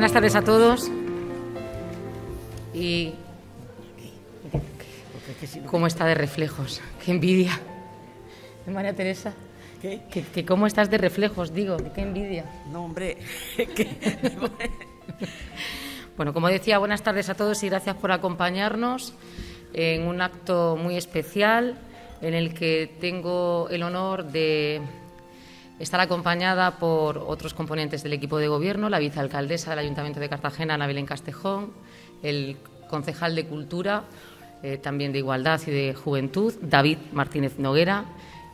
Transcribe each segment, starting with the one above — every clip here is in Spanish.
Buenas tardes a todos. Y. ¿Cómo está de reflejos? ¡Qué envidia! María Teresa. cómo estás de reflejos, digo, qué envidia. No, hombre. bueno, como decía, buenas tardes a todos y gracias por acompañarnos en un acto muy especial en el que tengo el honor de Estará acompañada por otros componentes del equipo de gobierno, la vicealcaldesa del Ayuntamiento de Cartagena, Ana Belén Castejón, el concejal de Cultura, eh, también de Igualdad y de Juventud, David Martínez Noguera,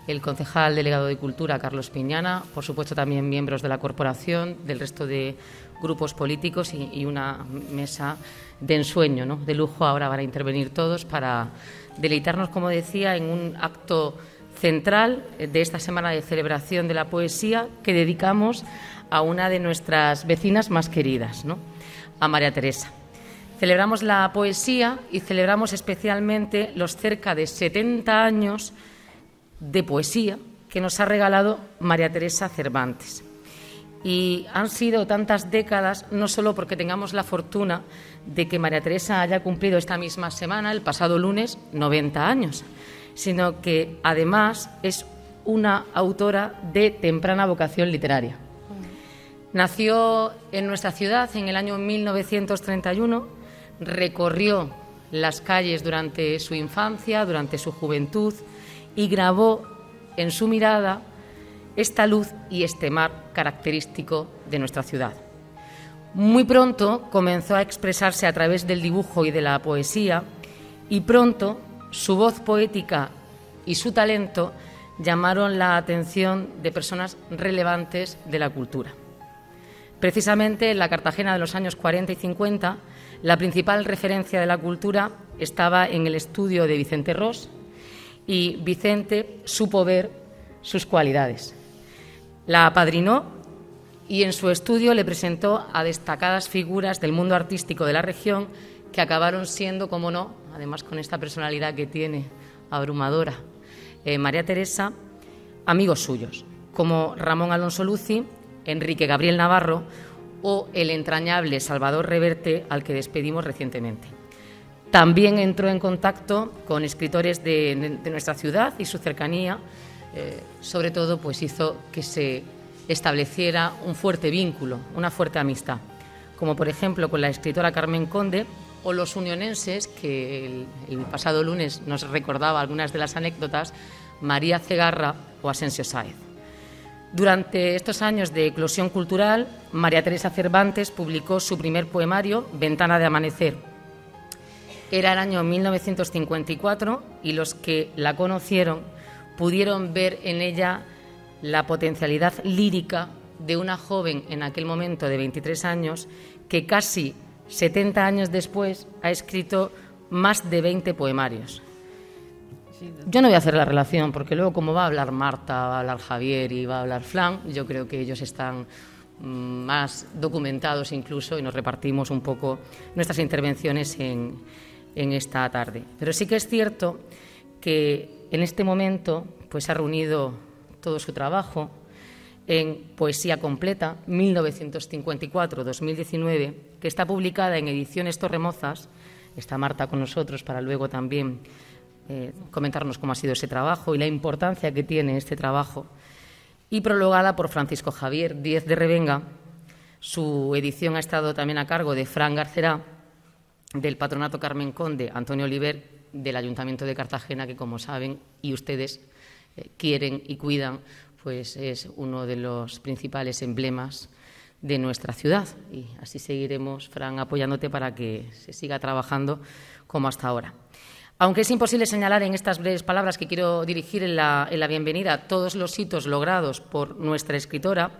el concejal delegado de Cultura, Carlos Piñana, por supuesto también miembros de la corporación, del resto de grupos políticos y, una mesa de ensueño, ¿no? de lujo. Ahora van a intervenir todos para deleitarnos, como decía, en un acto central eh, de esta semana de celebración de la poesía que dedicamos a una de nuestras vecinas más queridas, a María Teresa. Celebramos la poesía y celebramos especialmente los cerca de 70 años de poesía que nos ha regalado María Teresa Cervantes. Y han sido tantas décadas, no solo porque tengamos la fortuna de que María Teresa haya cumplido esta misma semana, el pasado lunes, 90 años, sino que además es una autora de temprana vocación literaria. Nació en nuestra ciudad en el año 1931, recorrió las calles durante su infancia, durante su juventud y grabó en su mirada esta luz y este mar característico de nuestra ciudad. Muy pronto comenzó a expresarse a través del dibujo y de la poesía y pronto su voz poética y su talento llamaron la atención de personas relevantes de la cultura. Precisamente en la Cartagena de los años 40 y 50, la principal referencia de la cultura estaba en el estudio de Vicente Ross y Vicente supo ver sus cualidades. La apadrinó y en su estudio le presentó a destacadas figuras del mundo artístico de la región que acabaron siendo, como no, además con esta personalidad que tiene, abrumadora. Eh, María Teresa, amigos suyos, como Ramón Alonso Luci, Enrique Gabriel Navarro o el entrañable Salvador Reverte, al que despedimos recientemente. También entró en contacto con escritores de, nuestra ciudad y su cercanía, eh, sobre todo pues hizo que se estableciera un fuerte vínculo, una fuerte amistad, como por ejemplo con la escritora Carmen Conde, o los unionenses, que el, pasado lunes nos recordaba algunas de las anécdotas, María Cegarra o Asensio Sáez. Durante estos años de eclosión cultural, María Teresa Cervantes publicó su primer poemario, Ventana de Amanecer. Era el año 1954 y los que la conocieron pudieron ver en ella la potencialidad lírica de una joven en aquel momento de 23 años que casi 70 años después, ha escrito más de 20 poemarios. Yo no voy a hacer la relación, porque luego como va a hablar Marta, va a hablar Javier y va a hablar Flan, yo creo que ellos están mm, más documentados incluso y nos repartimos un poco nuestras intervenciones en, en esta tarde. Pero sí que es cierto que en este momento pues ha reunido todo su trabajo, en Poesía Completa 1954-2019, que está publicada en Ediciones Torremozas. Está Marta con nosotros para luego también eh, comentarnos cómo ha sido ese trabajo y la importancia que tiene este trabajo. Y prologada por Francisco Javier 10 de Revenga. Su edición ha estado también a cargo de Fran Garcera del Patronato Carmen Conde, Antonio Oliver, del Ayuntamiento de Cartagena, que como saben y ustedes eh, quieren y cuidan pues es uno de los principales emblemas de nuestra ciudad. Y así seguiremos, Fran, apoyándote para que se siga trabajando como hasta ahora. Aunque es imposible señalar en estas breves palabras que quiero dirigir en la, en la bienvenida todos los hitos logrados por nuestra escritora,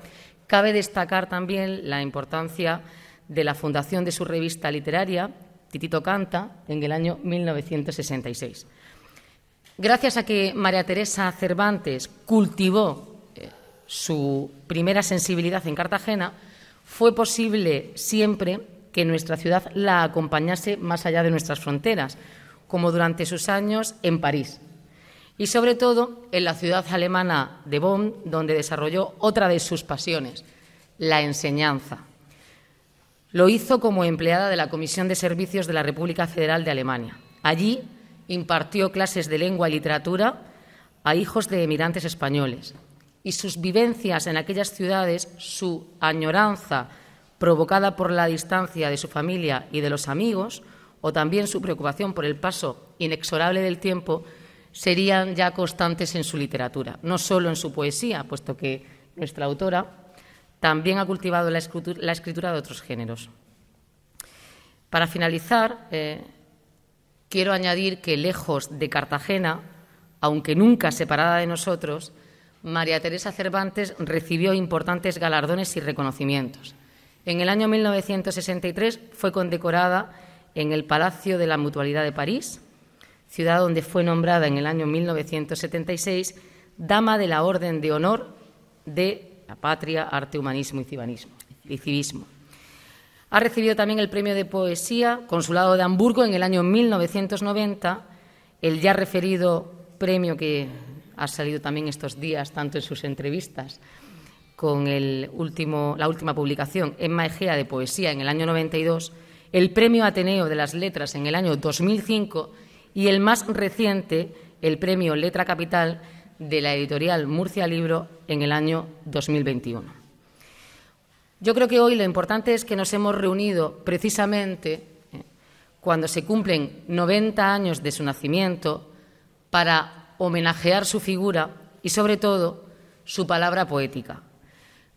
cabe destacar también la importancia de la fundación de su revista literaria, Titito Canta, en el año 1966. Gracias a que María Teresa Cervantes cultivó su primera sensibilidad en Cartagena, fue posible siempre que nuestra ciudad la acompañase más allá de nuestras fronteras, como durante sus años en París. Y sobre todo en la ciudad alemana de Bonn, donde desarrolló otra de sus pasiones, la enseñanza. Lo hizo como empleada de la Comisión de Servicios de la República Federal de Alemania. Allí impartió clases de lengua y literatura a hijos de emigrantes españoles, y sus vivencias en aquellas ciudades, su añoranza provocada por la distancia de su familia y de los amigos, o también su preocupación por el paso inexorable del tiempo, serían ya constantes en su literatura, no solo en su poesía, puesto que nuestra autora también ha cultivado la escritura, de otros géneros. Para finalizar, eh, quiero añadir que lejos de Cartagena, aunque nunca separada de nosotros, María Teresa Cervantes recibió importantes galardones y reconocimientos. En el año 1963 fue condecorada en el Palacio de la Mutualidad de París, ciudad donde fue nombrada en el año 1976 Dama de la Orden de Honor de la Patria, Arte, Humanismo y Civismo. Ha recibido también el Premio de Poesía Consulado de Hamburgo en el año 1990, el ya referido premio que ha salido también estos días, tanto en sus entrevistas con el último, la última publicación, Emma Egea de Poesía, en el año 92, el Premio Ateneo de las Letras en el año 2005 y el más reciente, el Premio Letra Capital de la editorial Murcia Libro en el año 2021. Yo creo que hoy lo importante es que nos hemos reunido precisamente eh, cuando se cumplen 90 años de su nacimiento para homenajear su figura y, sobre todo, su palabra poética.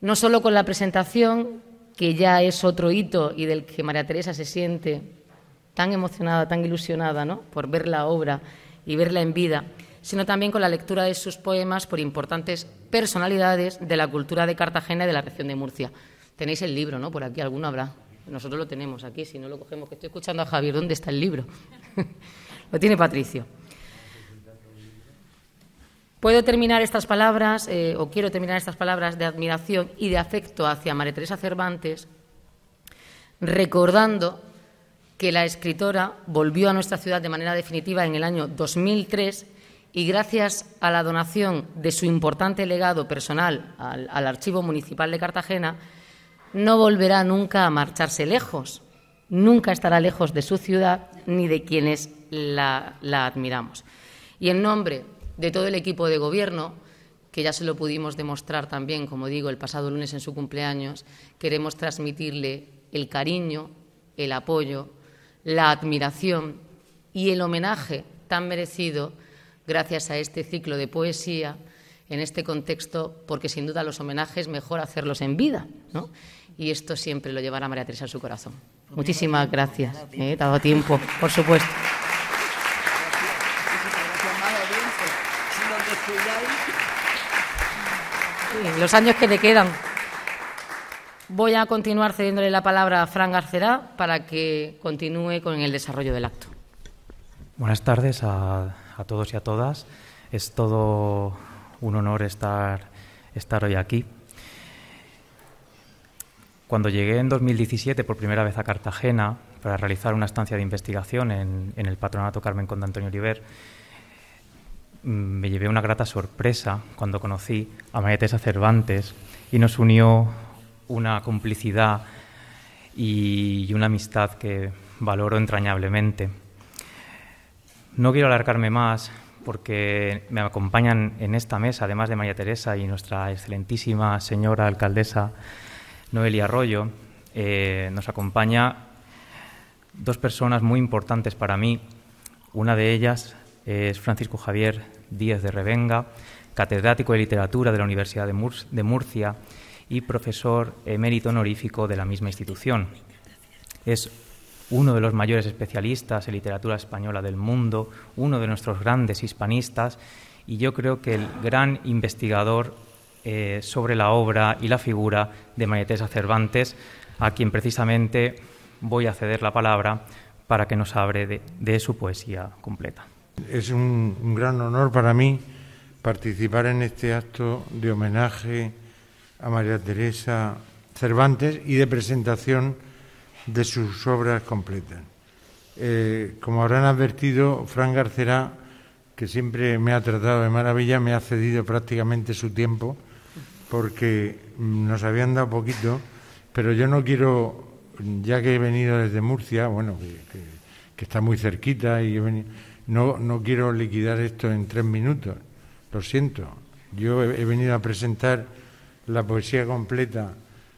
No solo con la presentación, que ya es otro hito y del que María Teresa se siente tan emocionada, tan ilusionada ¿no? por ver la obra y verla en vida, sino también con la lectura de sus poemas por importantes personalidades de la cultura de Cartagena y de la región de Murcia. Tenéis el libro, ¿no? Por aquí alguno habrá. Nosotros lo tenemos aquí, si no lo cogemos, que estoy escuchando a Javier, ¿dónde está el libro? lo tiene Patricio. Puedo terminar estas palabras, eh, o quiero terminar estas palabras de admiración y de afecto hacia María Teresa Cervantes, recordando que la escritora volvió a nuestra ciudad de manera definitiva en el año 2003 y gracias a la donación de su importante legado personal al, Archivo Municipal de Cartagena, no volverá nunca a marcharse lejos, nunca estará lejos de su ciudad ni de quienes la, la admiramos. Y en nombre de todo el equipo de gobierno, que ya se lo pudimos demostrar también, como digo, el pasado lunes en su cumpleaños, queremos transmitirle el cariño, el apoyo, la admiración y el homenaje tan merecido gracias a este ciclo de poesía en este contexto, porque sin duda los homenajes mejor hacerlos en vida, ¿no? Y esto siempre lo llevará María Teresa a su corazón. Pues Muchísimas pues gracias. He ¿eh? dado tiempo, por supuesto. los años que le quedan. Voy a continuar cediéndole la palabra a Fran Garcerá para que continúe con el desarrollo del acto. Buenas tardes a, todos y a todas. Es todo un honor estar, estar hoy aquí. Cuando llegué en 2017 por primera vez a Cartagena para realizar una estancia de investigación en, en el patronato Carmen con Antonio Oliver, me llevé una grata sorpresa cuando conocí a María Teresa Cervantes y nos unió una complicidad y una amistad que valoro entrañablemente. No quiero alargarme más porque me acompañan en esta mesa, además de María Teresa y nuestra excelentísima señora alcaldesa Noelia Arroyo, eh, nos acompaña dos personas muy importantes para mí. Una de ellas es Francisco Javier Díez de Revenga, catedrático de literatura de la Universidad de, Murcia y profesor emérito honorífico de la misma institución. Es uno de los mayores especialistas en literatura española del mundo, uno de nuestros grandes hispanistas y yo creo que el gran investigador eh, sobre la obra y la figura de María Cervantes, a quien precisamente voy a ceder la palabra para que nos hable de su poesía completa. Es un, gran honor para mí participar en este acto de homenaje a María Teresa Cervantes y de presentación de sus obras completas. Eh, como habrán advertido, Fran Garcera, que siempre me ha tratado de maravilla, me ha cedido prácticamente su tiempo porque mm, nos habían dado poquito, pero yo no quiero, ya que he venido desde Murcia, bueno, que, que está muy cerquita y he venido no, no quiero liquidar esto en tres minutos, lo siento. Yo he, venido a presentar la poesía completa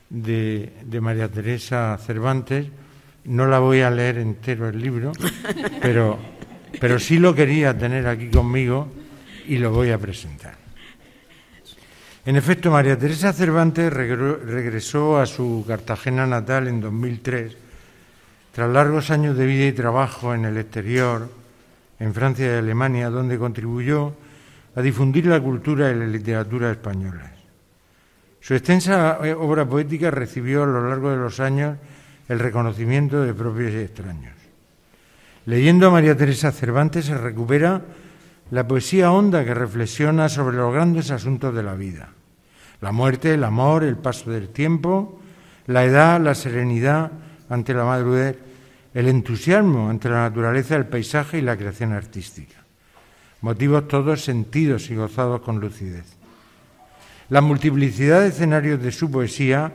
de, de, María Teresa Cervantes. No la voy a leer entero el libro, pero, pero sí lo quería tener aquí conmigo y lo voy a presentar. En efecto, María Teresa Cervantes regresó a su Cartagena natal en 2003, tras largos años de vida y trabajo en el exterior, en Francia y Alemania, donde contribuyó a difundir la cultura y la literatura española. Su extensa eh, obra poética recibió a lo largo de los años el reconocimiento de propios y extraños. Leyendo a María Teresa Cervantes se recupera la poesía honda que reflexiona sobre los grandes asuntos de la vida, la muerte, el amor, el paso del tiempo, la edad, la serenidad ante la madrugada, el entusiasmo ante la naturaleza el paisaje y la creación artística. Motivos todos sentidos y gozados con lucidez. La multiplicidad de escenarios de su poesía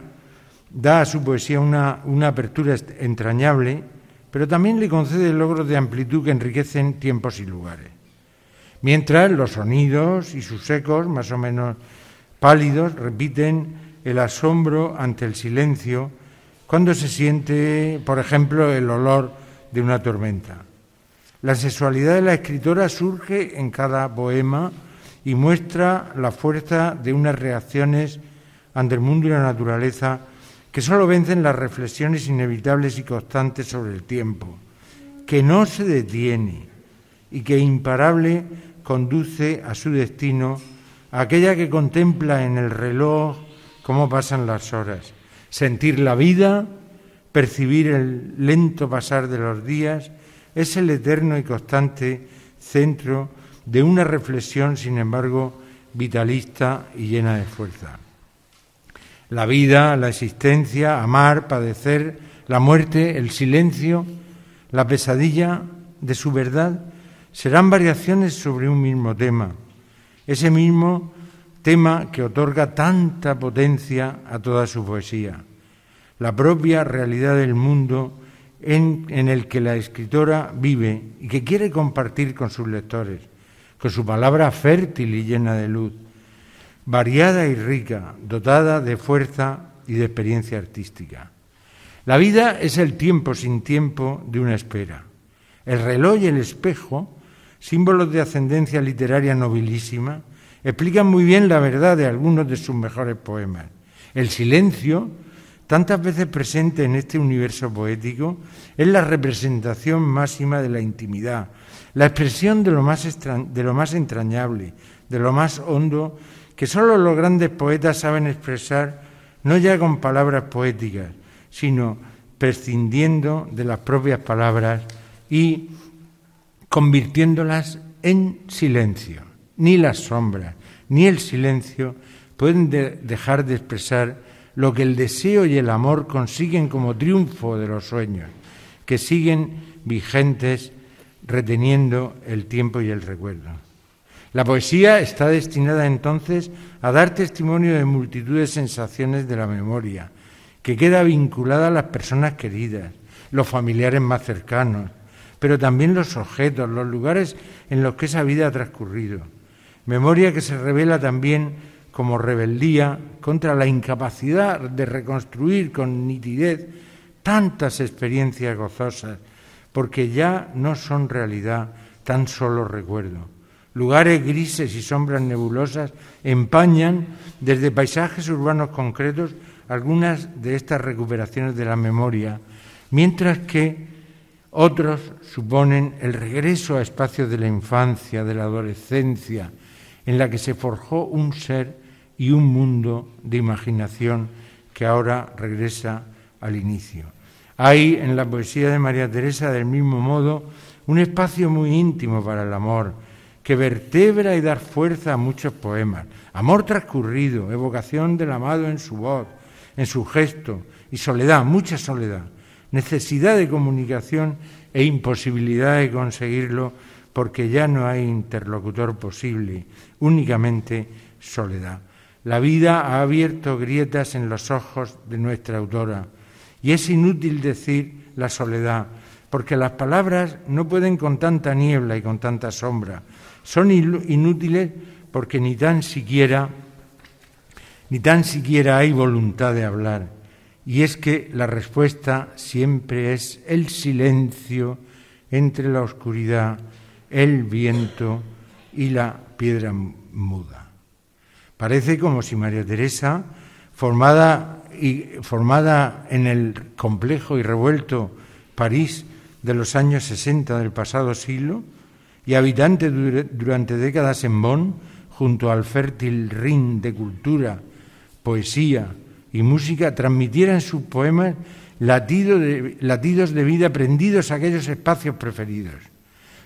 da a su poesía una, una apertura entrañable, pero también le concede logros de amplitud que enriquecen tiempos y lugares. Mientras los sonidos y sus ecos, más o menos pálidos, repiten el asombro ante el silencio, cuando se siente, por ejemplo, el olor de una tormenta. La sexualidad de la escritora surge en cada poema y muestra la fuerza de unas reacciones ante el mundo y la naturaleza que solo vencen las reflexiones inevitables y constantes sobre el tiempo, que no se detiene y que imparable conduce a su destino, aquella que contempla en el reloj cómo pasan las horas Sentir la vida, percibir el lento pasar de los días, es el eterno y constante centro de una reflexión, sin embargo, vitalista y llena de fuerza. La vida, la existencia, amar, padecer, la muerte, el silencio, la pesadilla de su verdad, serán variaciones sobre un mismo tema, ese mismo tema que otorga tanta potencia a toda su poesía, la propia realidad del mundo en, el que la escritora vive y que quiere compartir con sus lectores, con su palabra fértil y llena de luz, variada y rica, dotada de fuerza y de experiencia artística. La vida es el tiempo sin tiempo de una espera. El reloj y el espejo, símbolos de ascendencia literaria nobilísima, explican muy bien la verdad de algunos de sus mejores poemas. El silencio, tantas veces presente en este universo poético, es la representación máxima de la intimidad, la expresión de lo más, de lo más entrañable, de lo más hondo, que solo los grandes poetas saben expresar, no ya con palabras poéticas, sino prescindiendo de las propias palabras y convirtiéndolas en silencio ni las sombras, ni el silencio pueden dejar de expresar lo que el deseo y el amor consiguen como triunfo de los sueños, que siguen vigentes reteniendo el tiempo y el recuerdo. La poesía está destinada entonces a dar testimonio de multitud de sensaciones de la memoria, que queda vinculada a las personas queridas, los familiares más cercanos, pero también los objetos, los lugares en los que esa vida ha transcurrido memoria que se revela también como rebeldía contra la incapacidad de reconstruir con nitidez tantas experiencias gozosas, porque ya no son realidad tan solo recuerdo. Lugares grises y sombras nebulosas empañan desde paisajes urbanos concretos algunas de estas recuperaciones de la memoria, mientras que otros suponen el regreso a espacios de la infancia, de la adolescencia, en la que se forjó un ser y un mundo de imaginación que ahora regresa al inicio. Hay en la poesía de María Teresa, del mismo modo, un espacio muy íntimo para el amor, que vertebra y da fuerza a muchos poemas. Amor transcurrido, evocación del amado en su voz, en su gesto, y soledad, mucha soledad, necesidad de comunicación e imposibilidad de conseguirlo porque ya no hay interlocutor posible, únicamente soledad. La vida ha abierto grietas en los ojos de nuestra autora y es inútil decir la soledad, porque las palabras no pueden con tanta niebla y con tanta sombra. Son inútiles porque ni tan siquiera ni tan siquiera hay voluntad de hablar. Y es que la respuesta siempre es el silencio entre la oscuridad, el viento y la piedra muda. Parece como si María Teresa, formada, y, formada en el complejo y revuelto París de los años 60 del pasado siglo y habitante durante décadas en Bonn, junto al fértil Rin de cultura, poesía y música, transmitiera en sus poemas latidos de vida prendidos a aquellos espacios preferidos.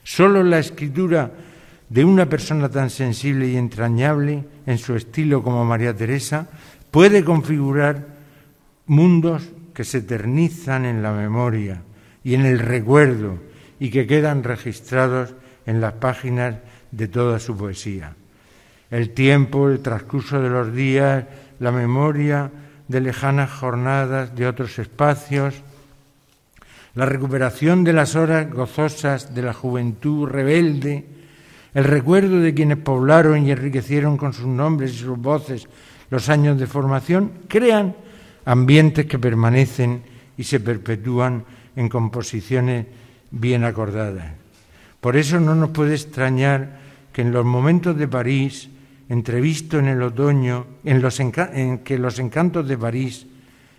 Solo la escritura de una persona tan sensible y entrañable en su estilo como María Teresa puede configurar mundos que se eternizan en la memoria y en el recuerdo y que quedan registrados en las páginas de toda su poesía. El tiempo, el transcurso de los días, la memoria de lejanas jornadas, de otros espacios, la recuperación de las horas gozosas de la juventud rebelde, el recuerdo de quienes poblaron y enriquecieron con sus nombres y sus voces los años de formación, crean ambientes que permanecen y se perpetúan en composiciones bien acordadas. Por eso no nos puede extrañar que en los momentos de París, entrevisto en el otoño, en, los que los encantos de París,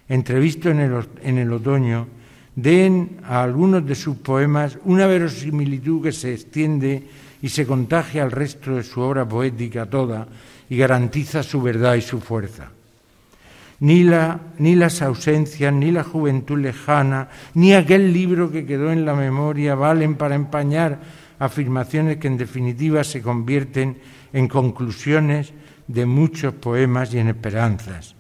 entrevisto en el, en el otoño, den a algunos de sus poemas una verosimilitud que se extiende y se contagia al resto de su obra poética toda y garantiza su verdad y su fuerza. Ni, la, ni las ausencias, ni la juventud lejana, ni aquel libro que quedó en la memoria valen para empañar afirmaciones que en definitiva se convierten en conclusiones de muchos poemas y en esperanzas.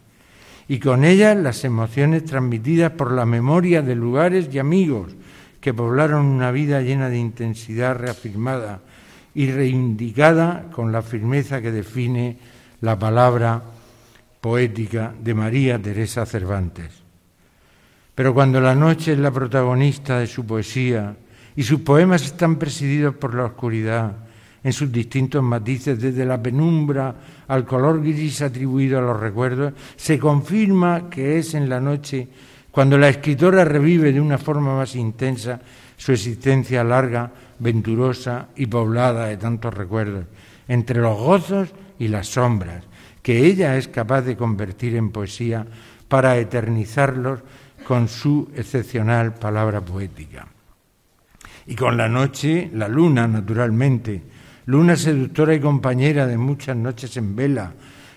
Y con ellas las emociones transmitidas por la memoria de lugares y amigos que poblaron una vida llena de intensidad reafirmada y reivindicada con la firmeza que define la palabra poética de María Teresa Cervantes. Pero cuando la noche es la protagonista de su poesía y sus poemas están presididos por la oscuridad, en sus distintos matices, desde la penumbra al color gris atribuido a los recuerdos, se confirma que es en la noche cuando la escritora revive de una forma más intensa su existencia larga venturosa y poblada de tantos recuerdos, entre los gozos y las sombras, que ella es capaz de convertir en poesía para eternizarlos con su excepcional palabra poética. Y con la noche, la luna, naturalmente, luna seductora y compañera de muchas noches en vela,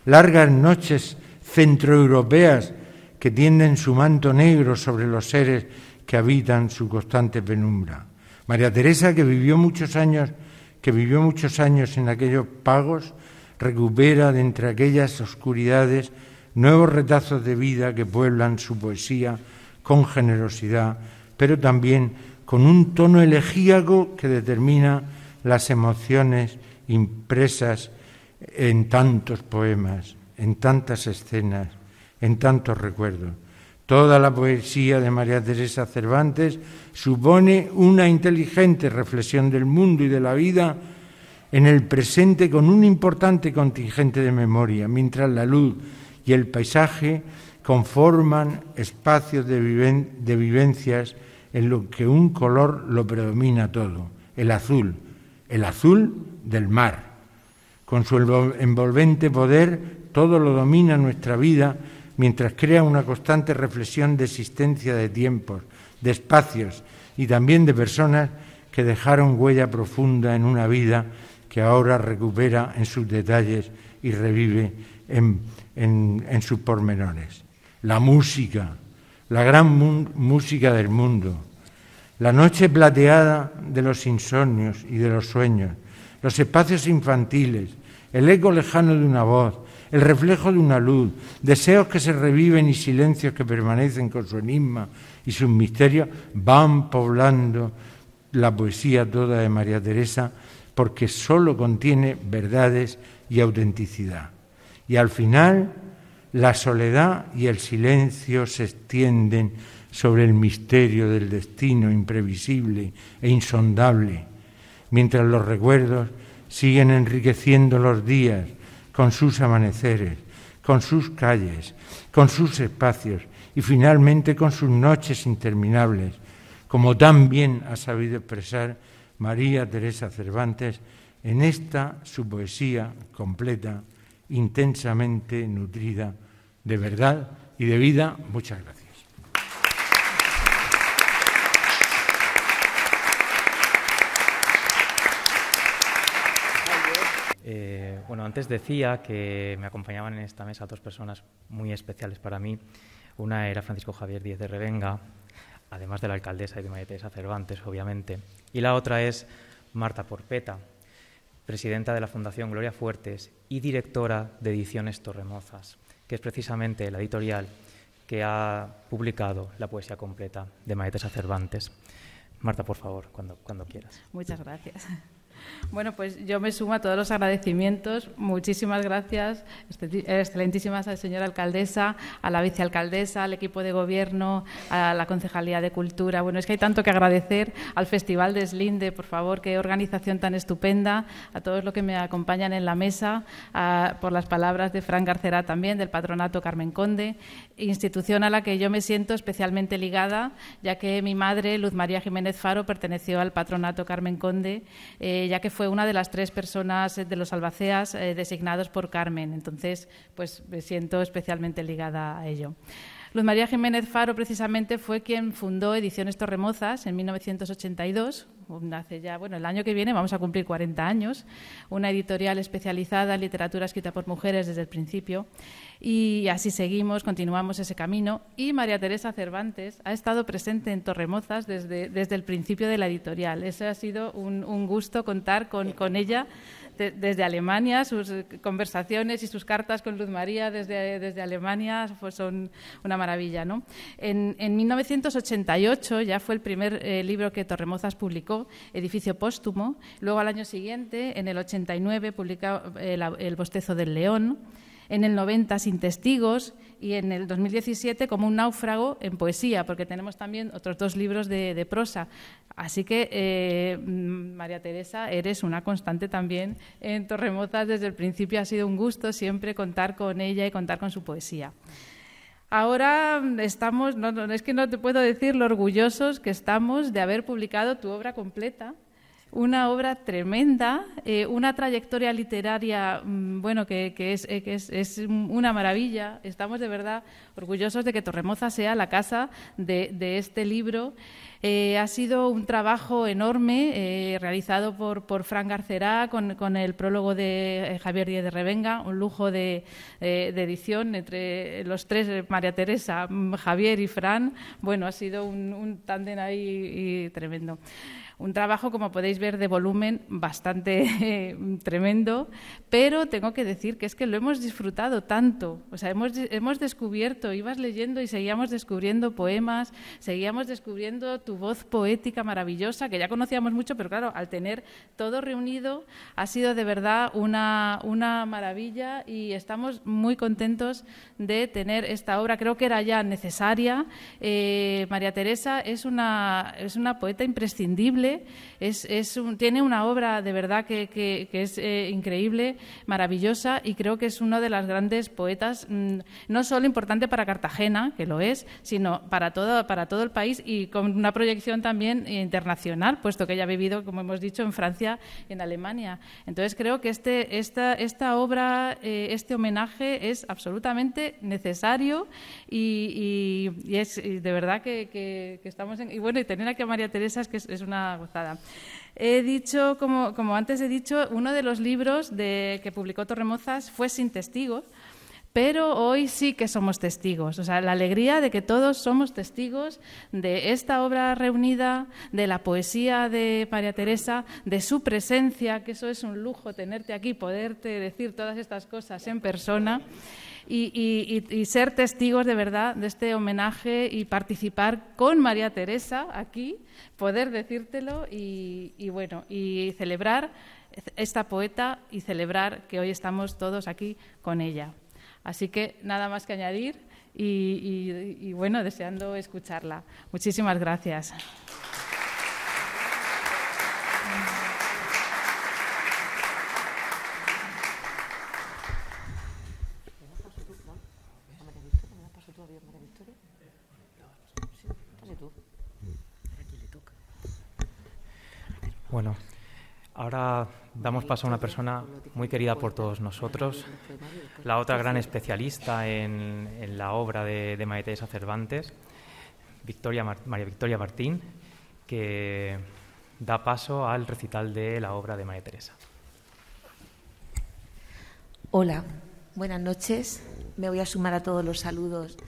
largas noches centroeuropeas que tienden su manto negro sobre los seres que habitan su constante penumbra. María Teresa, que vivió muchos años, que vivió muchos años en aquellos pagos, recupera de entre aquellas oscuridades nuevos retazos de vida que pueblan su poesía con generosidad, pero también con un tono elegíaco que determina las emociones impresas en tantos poemas, en tantas escenas, en tantos recuerdos. Toda la poesía de María Teresa Cervantes supone una inteligente reflexión del mundo y de la vida en el presente con un importante contingente de memoria, mientras la luz y el paisaje conforman espacios de, vivencias en los que un color lo predomina todo, el azul, el azul del mar. Con su envolvente poder todo lo domina nuestra vida mientras crea una constante reflexión de existencia de tiempos, de espacios y también de personas que dejaron huella profunda en una vida que ahora recupera en sus detalles y revive en, sus pormenores. La música, la gran música del mundo, la noche plateada de los insomnios y de los sueños, los espacios infantiles, el eco lejano de una voz, el reflejo de una luz, deseos que se reviven y silencios que permanecen con su enigma y sus misterios, van poblando la poesía toda de María Teresa porque solo contiene verdades y autenticidad. Y al final, la soledad y el silencio se extienden sobre el misterio del destino imprevisible e insondable, mientras los recuerdos siguen enriqueciendo los días con sus amaneceres, con sus calles, con sus espacios y finalmente con sus noches interminables, como tan bien ha sabido expresar María Teresa Cervantes en esta su poesía completa, intensamente nutrida de verdad y de vida. Muchas gracias. Eh, bueno, antes decía que me acompañaban en esta mesa dos personas muy especiales para mí. Una era Francisco Javier Díez de Revenga, además de la alcaldesa y de María Acervantes, Cervantes, obviamente. Y la otra es Marta Porpeta, presidenta de la Fundación Gloria Fuertes y directora de Ediciones Torremozas, que es precisamente la editorial que ha publicado la poesía completa de Mayetes Acervantes. Cervantes. Marta, por favor, cuando, cuando quieras. Muchas gracias. Bueno, pues yo me sumo a todos los agradecimientos. Muchísimas gracias, este, excelentísimas, al señora alcaldesa, a la vicealcaldesa, al equipo de gobierno, a la concejalía de cultura. Bueno, es que hay tanto que agradecer al Festival de Slinde, por favor, qué organización tan estupenda, a todos los que me acompañan en la mesa, por las palabras de Fran Garcera también, del patronato Carmen Conde institución a la que yo me siento especialmente ligada, ya que mi madre, Luz María Jiménez Faro, perteneció al patronato Carmen Conde, eh, ya que fue una de las tres personas eh, de los albaceas eh, designados por Carmen. Entonces, pues me siento especialmente ligada a ello. Luz María Jiménez Faro precisamente fue quien fundó Ediciones Torremozas en 1982, hace ya, bueno, el año que viene vamos a cumplir 40 años, una editorial especializada en literatura escrita por mujeres desde el principio. Y así seguimos, continuamos ese camino. Y María Teresa Cervantes ha estado presente en Torremozas desde, el principio de la editorial. Eso ha sido un, gusto contar con, ella desde Alemania. Sus conversaciones y sus cartas con Luz María desde, Alemania pues son una maravilla. ¿no? En, en 1988 ya fue el primer eh, libro que Torremozas publicó, Edificio Póstumo. Luego al año siguiente, en el 89, publicó eh, El Bostezo del León en el 90 sin testigos y en el 2017 como un náufrago en poesía, porque tenemos también otros dos libros de, prosa. Así que, eh, mm, María Teresa, eres una constante también en Torremozas. desde el principio. Ha sido un gusto siempre contar con ella y contar con su poesía. Ahora mm, estamos, no, es que no te puedo decir lo orgullosos que estamos de haber publicado tu obra completa una obra tremenda, eh, una trayectoria literaria, mm, bueno, que, eh, es, una maravilla. Estamos de verdad orgullosos de que Torremoza sea la casa de, este libro. Eh, ha sido un trabajo enorme realizado por, por Fran Garcerá con, el prólogo de Javier Díez de Revenga, un lujo de, edición entre los tres, María Teresa, mm, Javier y Fran. Bueno, ha sido un, un tándem ahí y tremendo. Un trabajo, como podéis ver, de volumen bastante eh, tremendo, pero tengo que decir que es que lo hemos disfrutado tanto. O sea, hemos, hemos descubierto, ibas leyendo y seguíamos descubriendo poemas, seguíamos descubriendo tu voz poética maravillosa, que ya conocíamos mucho, pero claro, al tener todo reunido ha sido de verdad una, una maravilla y estamos muy contentos de tener esta obra. Creo que era ya necesaria. Eh, María Teresa es una, es una poeta imprescindible tiene una obra de verdad que, es eh, increíble, maravillosa, y creo que es uno de las grandes poetas, mm, no solo importante para Cartagena, que lo es, sino para todo, para todo el país y con una proyección también internacional, puesto que ella ha vivido, como hemos dicho, en Francia y en Alemania. Entonces creo que este, esta, esta obra, eh, este homenaje es absolutamente necesario y, es de verdad que, estamos Y bueno, y tener aquí a María Teresa es que es una gozada. He dicho, como, como antes he dicho, uno de los libros de, que publicó Torremozas fue Sin Testigos, pero hoy sí que somos testigos. O sea, la alegría de que todos somos testigos de esta obra reunida, de la poesía de María Teresa, de su presencia, que eso es un lujo tenerte aquí, poderte decir todas estas cosas en persona y, ser testigos de verdad de este homenaje y participar con María Teresa aquí, poder decírtelo y, bueno, y celebrar esta poeta y celebrar que hoy estamos todos aquí con ella. Así que nada más que añadir y, y, bueno, deseando escucharla. Muchísimas gracias. Damos paso a una persona muy querida por todos nosotros, la otra gran especialista en, la obra de, de María Teresa Cervantes, Victoria María Victoria Martín, que da paso al recital de la obra de María Teresa. Hola, buenas noches. Me voy a sumar a todos los saludos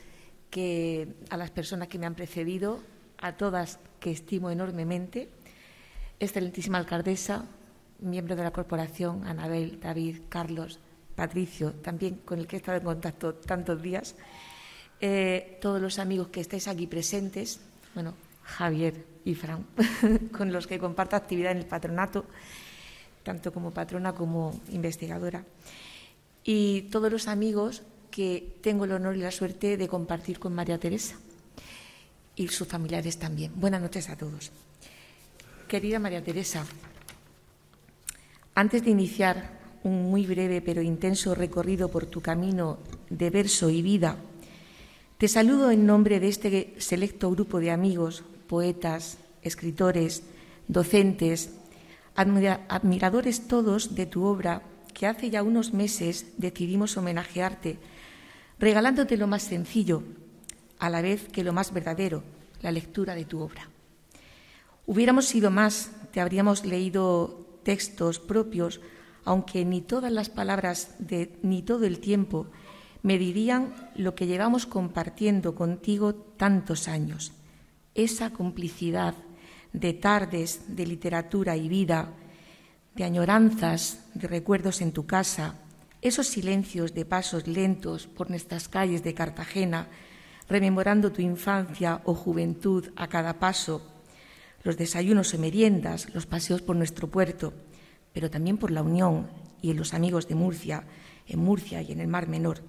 que a las personas que me han precedido, a todas que estimo enormemente. Excelentísima alcaldesa, ...miembro de la corporación, Anabel, David, Carlos, Patricio, también con el que he estado en contacto tantos días, eh, todos los amigos que estáis aquí presentes, bueno, Javier y Fran, con los que comparto actividad en el patronato, tanto como patrona como investigadora, y todos los amigos que tengo el honor y la suerte de compartir con María Teresa y sus familiares también. Buenas noches a todos. Querida María Teresa, antes de iniciar un muy breve pero intenso recorrido por tu camino de verso y vida, te saludo en nombre de este selecto grupo de amigos, poetas, escritores, docentes, admiradores todos de tu obra, que hace ya unos meses decidimos homenajearte, regalándote lo más sencillo, a la vez que lo más verdadero, la lectura de tu obra. Hubiéramos sido más, te habríamos leído textos propios, aunque ni todas las palabras de, ni todo el tiempo me dirían lo que llevamos compartiendo contigo tantos años. Esa complicidad de tardes de literatura y vida, de añoranzas, de recuerdos en tu casa, esos silencios de pasos lentos por nuestras calles de Cartagena, rememorando tu infancia o juventud a cada paso los desayunos y meriendas, los paseos por nuestro puerto, pero también por la Unión y en los amigos de Murcia, en Murcia y en el Mar Menor.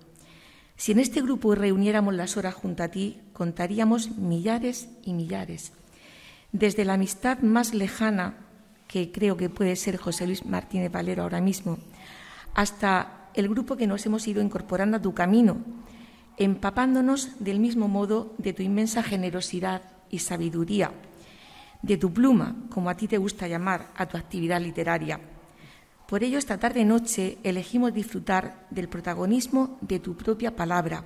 Si en este grupo reuniéramos las horas junto a ti, contaríamos millares y millares. Desde la amistad más lejana, que creo que puede ser José Luis Martínez Valero ahora mismo, hasta el grupo que nos hemos ido incorporando a tu camino, empapándonos del mismo modo de tu inmensa generosidad y sabiduría de tu pluma, como a ti te gusta llamar a tu actividad literaria. Por ello, esta tarde-noche elegimos disfrutar del protagonismo de tu propia palabra,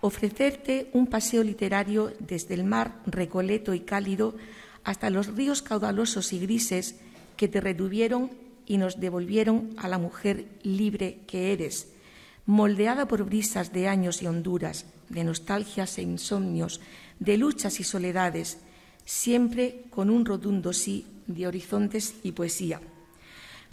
ofrecerte un paseo literario desde el mar recoleto y cálido hasta los ríos caudalosos y grises que te retuvieron y nos devolvieron a la mujer libre que eres, moldeada por brisas de años y honduras, de nostalgias e insomnios, de luchas y soledades, siempre con un rotundo sí de horizontes y poesía.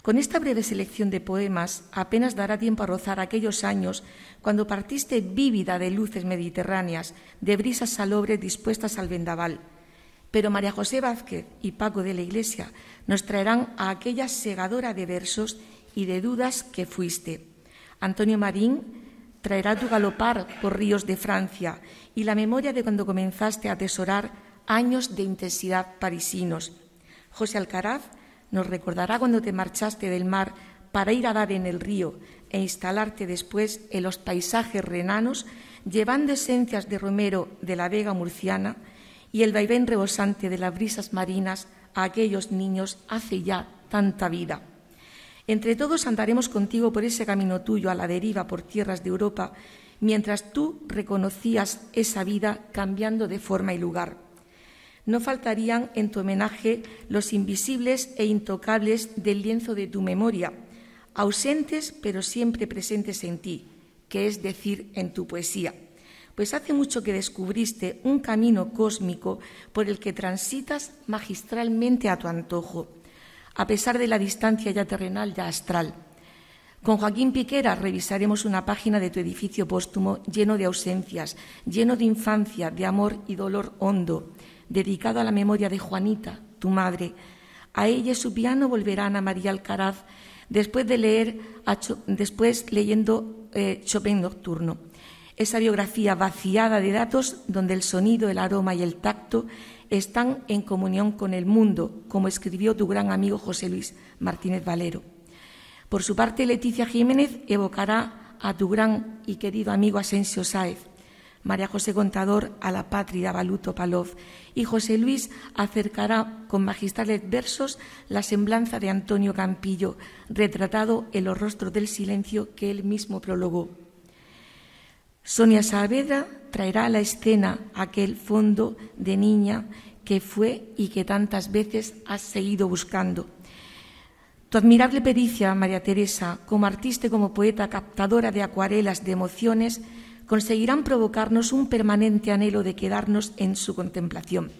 Con esta breve selección de poemas apenas dará tiempo a rozar aquellos años cuando partiste vívida de luces mediterráneas, de brisas salobres dispuestas al vendaval. Pero María José Vázquez y Paco de la Iglesia nos traerán a aquella segadora de versos y de dudas que fuiste. Antonio Marín traerá tu galopar por ríos de Francia y la memoria de cuando comenzaste a atesorar años de intensidad parisinos. José Alcaraz nos recordará cuando te marchaste del mar para ir a dar en el río e instalarte después en los paisajes renanos, llevando esencias de romero de la vega murciana y el vaivén rebosante de las brisas marinas a aquellos niños hace ya tanta vida. Entre todos andaremos contigo por ese camino tuyo a la deriva por tierras de Europa, mientras tú reconocías esa vida cambiando de forma y lugar no faltarían en tu homenaje los invisibles e intocables del lienzo de tu memoria, ausentes pero siempre presentes en ti, que es decir, en tu poesía. Pues hace mucho que descubriste un camino cósmico por el que transitas magistralmente a tu antojo, a pesar de la distancia ya terrenal, ya astral. Con Joaquín Piquera revisaremos una página de tu edificio póstumo lleno de ausencias, lleno de infancia, de amor y dolor hondo dedicado a la memoria de Juanita, tu madre. A ella y su piano volverán a María Alcaraz después de leer, después leyendo eh, Chopin Nocturno. Esa biografía vaciada de datos donde el sonido, el aroma y el tacto están en comunión con el mundo, como escribió tu gran amigo José Luis Martínez Valero. Por su parte, Leticia Jiménez evocará a tu gran y querido amigo Asensio Sáez, María José Contador a la patria Baluto Palov y José Luis acercará con magistrales versos la semblanza de Antonio Campillo, retratado en los rostros del silencio que él mismo prologó. Sonia Saavedra traerá a la escena aquel fondo de niña que fue y que tantas veces has seguido buscando. Tu admirable pericia, María Teresa, como artista y como poeta captadora de acuarelas de emociones, conseguirán provocarnos un permanente anhelo de quedarnos en su contemplación.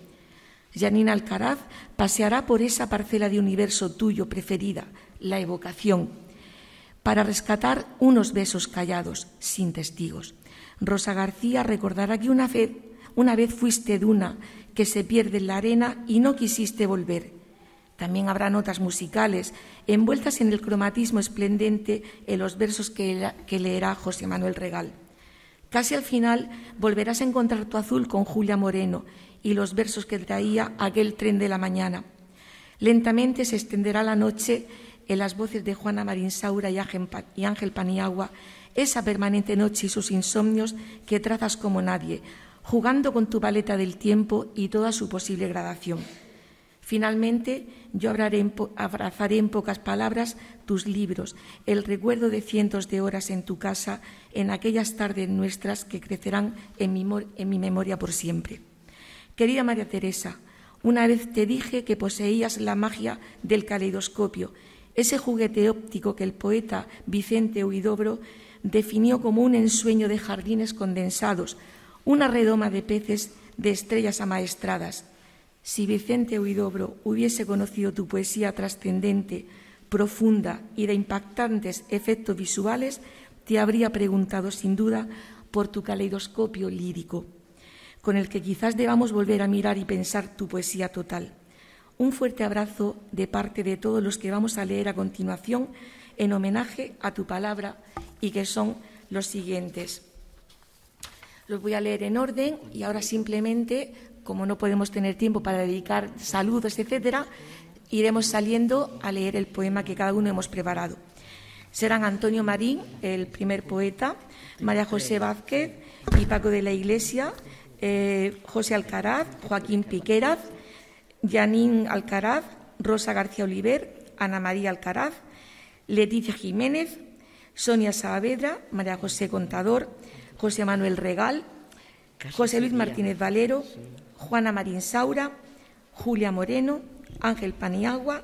Janine Alcaraz paseará por esa parcela de universo tuyo preferida, la evocación, para rescatar unos besos callados, sin testigos. Rosa García recordará que una vez, una vez fuiste duna que se pierde en la arena y no quisiste volver. También habrá notas musicales envueltas en el cromatismo esplendente en los versos que leerá José Manuel Regal. Casi al final volverás a encontrar tu azul con Julia Moreno y los versos que traía aquel tren de la mañana. Lentamente se extenderá la noche en las voces de Juana Marín Saura y Ángel Paniagua, esa permanente noche y sus insomnios que trazas como nadie, jugando con tu paleta del tiempo y toda su posible gradación. Finalmente, yo abrazaré en pocas palabras tus libros, el recuerdo de cientos de horas en tu casa, en aquellas tardes nuestras que crecerán en mi, en mi memoria por siempre. Querida María Teresa, una vez te dije que poseías la magia del caleidoscopio, ese juguete óptico que el poeta Vicente Huidobro definió como un ensueño de jardines condensados, una redoma de peces de estrellas amaestradas. Si Vicente Huidobro hubiese conocido tu poesía trascendente, profunda y de impactantes efectos visuales, te habría preguntado sin duda por tu caleidoscopio lírico, con el que quizás debamos volver a mirar y pensar tu poesía total. Un fuerte abrazo de parte de todos los que vamos a leer a continuación en homenaje a tu palabra y que son los siguientes. Los voy a leer en orden y ahora simplemente como no podemos tener tiempo para dedicar saludos, etcétera, iremos saliendo a leer el poema que cada uno hemos preparado. Serán Antonio Marín, el primer poeta, María José Vázquez y Paco de la Iglesia, eh, José Alcaraz, Joaquín Piqueraz, ...Janín Alcaraz, Rosa García Oliver, Ana María Alcaraz, Leticia Jiménez, Sonia Saavedra, María José Contador, José Manuel Regal, José Luis Martínez Valero, Juana Marín Saura, Julia Moreno, Ángel Paniagua,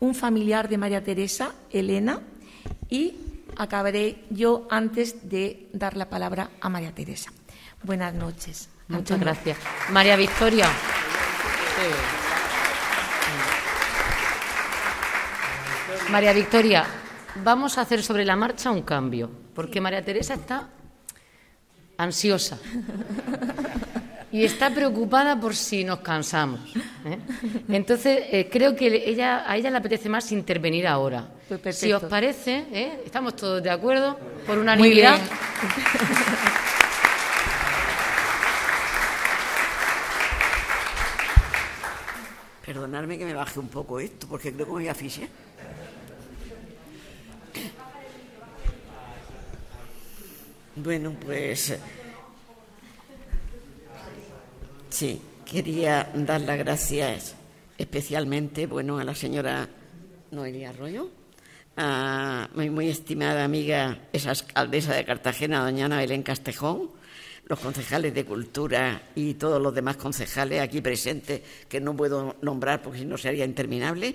un familiar de María Teresa, Elena, y acabaré yo antes de dar la palabra a María Teresa. Buenas noches. Muchas gracias. María Victoria. María Victoria, vamos a hacer sobre la marcha un cambio, porque María Teresa está ansiosa. y está preocupada por si nos cansamos. ¿eh? Entonces, eh, creo que ella, a ella le apetece más intervenir ahora. Pues si os parece, ¿eh? estamos todos de acuerdo por unanimidad. Perdonadme que me baje un poco esto, porque creo que me voy a Bueno, pues Sí, quería dar las gracias especialmente, bueno, a la señora Noelia Arroyo, a mi muy estimada amiga, esa alcaldesa de Cartagena, doña Ana Belén Castejón, los concejales de Cultura y todos los demás concejales aquí presentes, que no puedo nombrar porque si no sería interminable,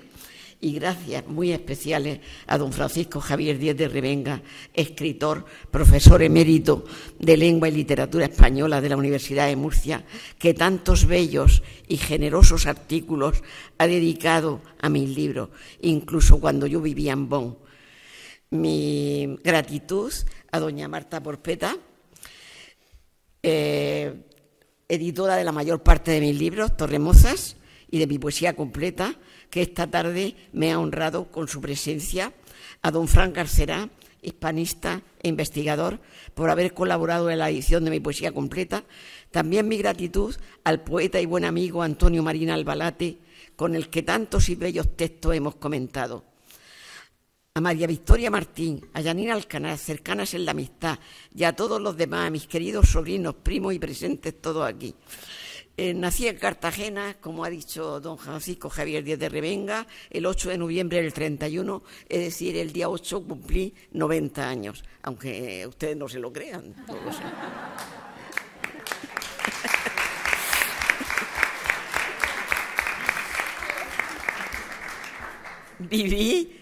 y gracias muy especiales a don Francisco Javier Díez de Revenga, escritor, profesor emérito de Lengua y Literatura Española de la Universidad de Murcia, que tantos bellos y generosos artículos ha dedicado a mis libros, incluso cuando yo vivía en Bonn. Mi gratitud a doña Marta Porpeta. Eh, editora de la mayor parte de mis libros, Torremozas, y de mi poesía completa, que esta tarde me ha honrado con su presencia, a don Frank Carcerá, hispanista e investigador, por haber colaborado en la edición de mi poesía completa. También mi gratitud al poeta y buen amigo Antonio Marina Albalate, con el que tantos y bellos textos hemos comentado. A María Victoria Martín, a Janina Alcanar, cercanas en la amistad, y a todos los demás, a mis queridos sobrinos, primos y presentes todos aquí. Eh, nací en Cartagena, como ha dicho don Francisco Javier Díaz de Revenga, el 8 de noviembre del 31, es decir, el día 8 cumplí 90 años, aunque eh, ustedes no se lo crean. Viví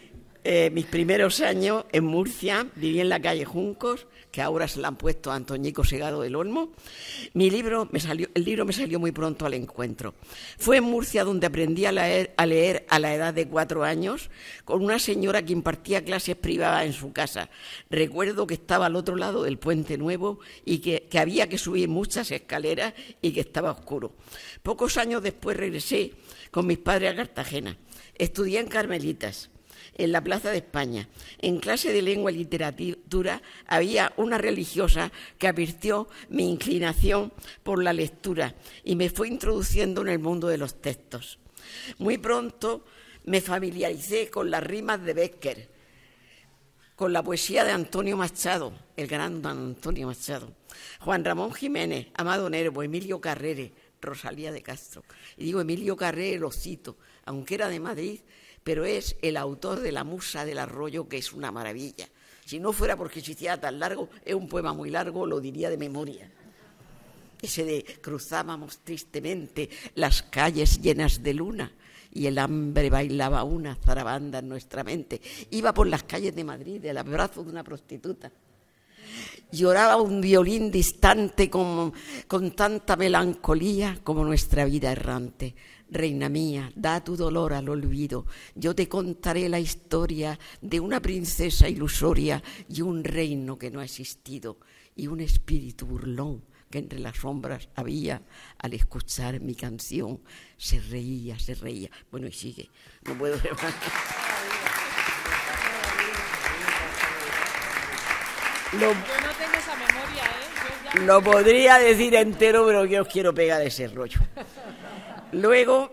eh, mis primeros años en Murcia, viví en la calle Juncos, que ahora se la han puesto a Antoñico Segado del Olmo. libro el libro me salió muy pronto al encuentro. Fue en Murcia donde aprendí a leer, a la edad de cuatro años con una señora que impartía clases privadas en su casa. Recuerdo que estaba al otro lado del puente nuevo y que, que había que subir muchas escaleras y que estaba oscuro. Pocos años después regresé con mis padres a Cartagena. Estudié en Carmelitas en la Plaza de España. En clase de lengua y literatura había una religiosa que advirtió mi inclinación por la lectura y me fue introduciendo en el mundo de los textos. Muy pronto me familiaricé con las rimas de Becker, con la poesía de Antonio Machado, el gran Antonio Machado, Juan Ramón Jiménez, Amado Nervo, Emilio Carrere, Rosalía de Castro. Y digo Emilio Carrere, lo cito, aunque era de Madrid, pero es el autor de La Musa del Arroyo, que es una maravilla. Si no fuera porque se hiciera tan largo, es un poema muy largo, lo diría de memoria. Ese de cruzábamos tristemente las calles llenas de luna y el hambre bailaba una zarabanda en nuestra mente. Iba por las calles de Madrid el abrazo de una prostituta. Lloraba un violín distante con, con tanta melancolía como nuestra vida errante. Reina mía, da tu dolor al olvido. Yo te contaré la historia de una princesa ilusoria y un reino que no ha existido y un espíritu burlón que entre las sombras había al escuchar mi canción. Se reía, se reía. Bueno, y sigue. No puedo Lo, Yo no tengo esa memoria, ¿eh? Lo podría decir entero, pero yo os quiero pegar ese rollo. Luego,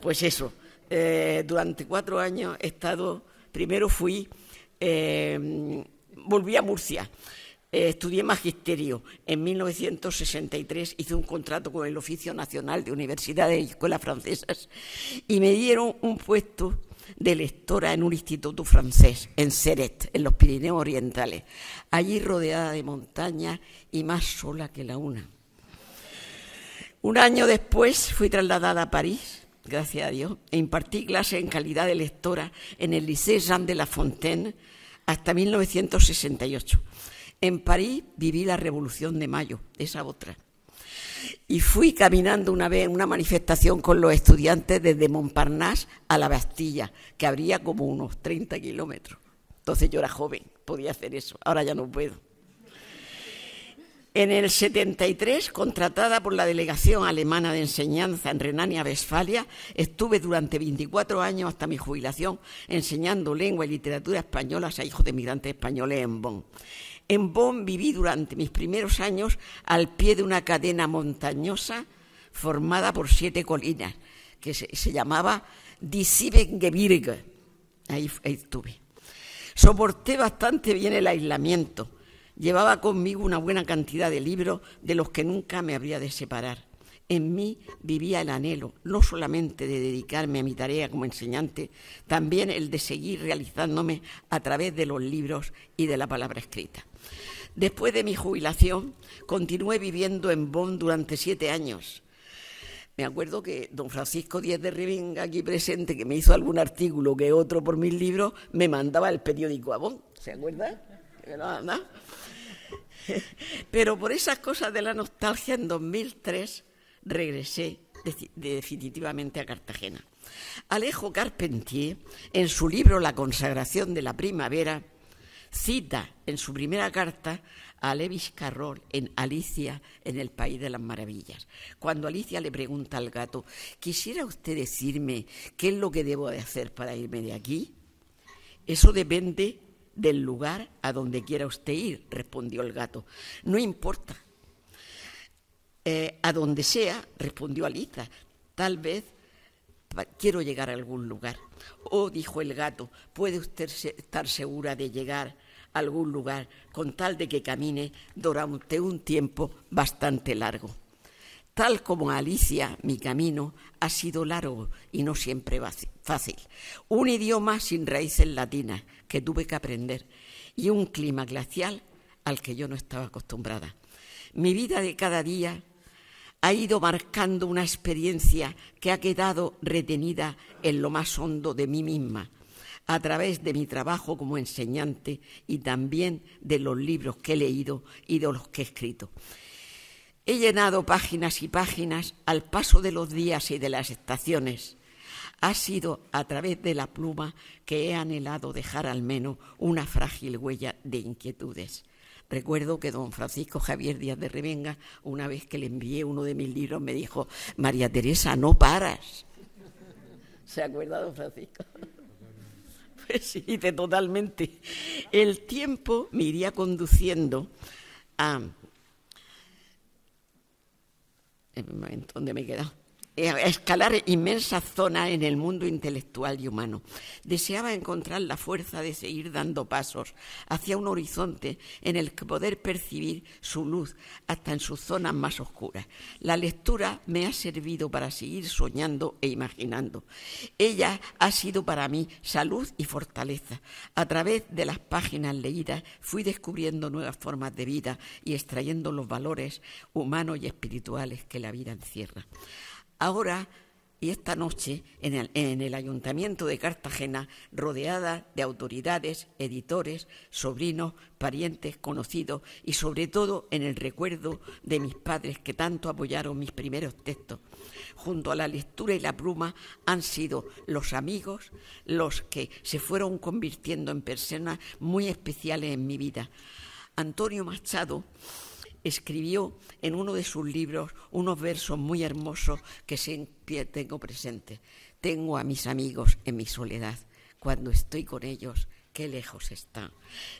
pues eso, eh, durante cuatro años he estado, primero fui, eh, volví a Murcia, eh, estudié magisterio. En 1963 hice un contrato con el Oficio Nacional de Universidades y Escuelas Francesas y me dieron un puesto de lectora en un instituto francés, en Seret, en los Pirineos Orientales, allí rodeada de montañas y más sola que la una un año después fui trasladada a París, gracias a Dios, e impartí clases en calidad de lectora en el Lycée Jean de la Fontaine hasta 1968. En París viví la Revolución de Mayo, esa otra. Y fui caminando una vez en una manifestación con los estudiantes desde Montparnasse a la Bastilla, que habría como unos 30 kilómetros. Entonces yo era joven, podía hacer eso, ahora ya no puedo. En el 73, contratada por la Delegación Alemana de Enseñanza en Renania-Westfalia, estuve durante 24 años hasta mi jubilación enseñando lengua y literatura española a hijos de migrantes españoles en Bonn. En Bonn viví durante mis primeros años al pie de una cadena montañosa formada por siete colinas, que se, llamaba Die Siebengebirge. ahí estuve. Soporté bastante bien el aislamiento Llevaba conmigo una buena cantidad de libros de los que nunca me habría de separar. En mí vivía el anhelo, no solamente de dedicarme a mi tarea como enseñante, también el de seguir realizándome a través de los libros y de la palabra escrita. Después de mi jubilación, continué viviendo en Bonn durante siete años. Me acuerdo que don Francisco Díez de Rivinga, aquí presente, que me hizo algún artículo que otro por mis libros, me mandaba el periódico a Bonn. ¿Se acuerda? Pero por esas cosas de la nostalgia, en 2003 regresé definitivamente a Cartagena. Alejo Carpentier, en su libro La consagración de la primavera, cita en su primera carta a Levis Carroll en Alicia en el País de las Maravillas. Cuando Alicia le pregunta al gato, ¿quisiera usted decirme qué es lo que debo de hacer para irme de aquí? Eso depende del lugar a donde quiera usted ir, respondió el gato. No importa. Eh, a donde sea, respondió Aliza. Tal vez quiero llegar a algún lugar. Oh, dijo el gato, puede usted estar segura de llegar a algún lugar con tal de que camine durante un tiempo bastante largo tal como Alicia, mi camino ha sido largo y no siempre fácil. Un idioma sin raíces latinas que tuve que aprender y un clima glacial al que yo no estaba acostumbrada. Mi vida de cada día ha ido marcando una experiencia que ha quedado retenida en lo más hondo de mí misma, a través de mi trabajo como enseñante y también de los libros que he leído y de los que he escrito. He llenado páginas y páginas al paso de los días y de las estaciones. Ha sido a través de la pluma que he anhelado dejar al menos una frágil huella de inquietudes. Recuerdo que don Francisco Javier Díaz de Revenga, una vez que le envié uno de mis libros, me dijo, María Teresa, no paras. ¿Se acuerda don Francisco? pues sí, totalmente. El tiempo me iría conduciendo a en el momento donde me he quedado. Eh, escalar inmensas zonas en el mundo intelectual y humano. Deseaba encontrar la fuerza de seguir dando pasos hacia un horizonte en el que poder percibir su luz hasta en sus zonas más oscuras. La lectura me ha servido para seguir soñando e imaginando. Ella ha sido para mí salud y fortaleza. A través de las páginas leídas fui descubriendo nuevas formas de vida y extrayendo los valores humanos y espirituales que la vida encierra ahora y esta noche en el, Ayuntamiento de Cartagena, rodeada de autoridades, editores, sobrinos, parientes, conocidos y sobre todo en el recuerdo de mis padres que tanto apoyaron mis primeros textos. Junto a la lectura y la pluma han sido los amigos los que se fueron convirtiendo en personas muy especiales en mi vida. Antonio Machado escribió en uno de sus libros unos versos muy hermosos que tengo presente. Tengo a mis amigos en mi soledad. Cuando estoy con ellos, qué lejos están.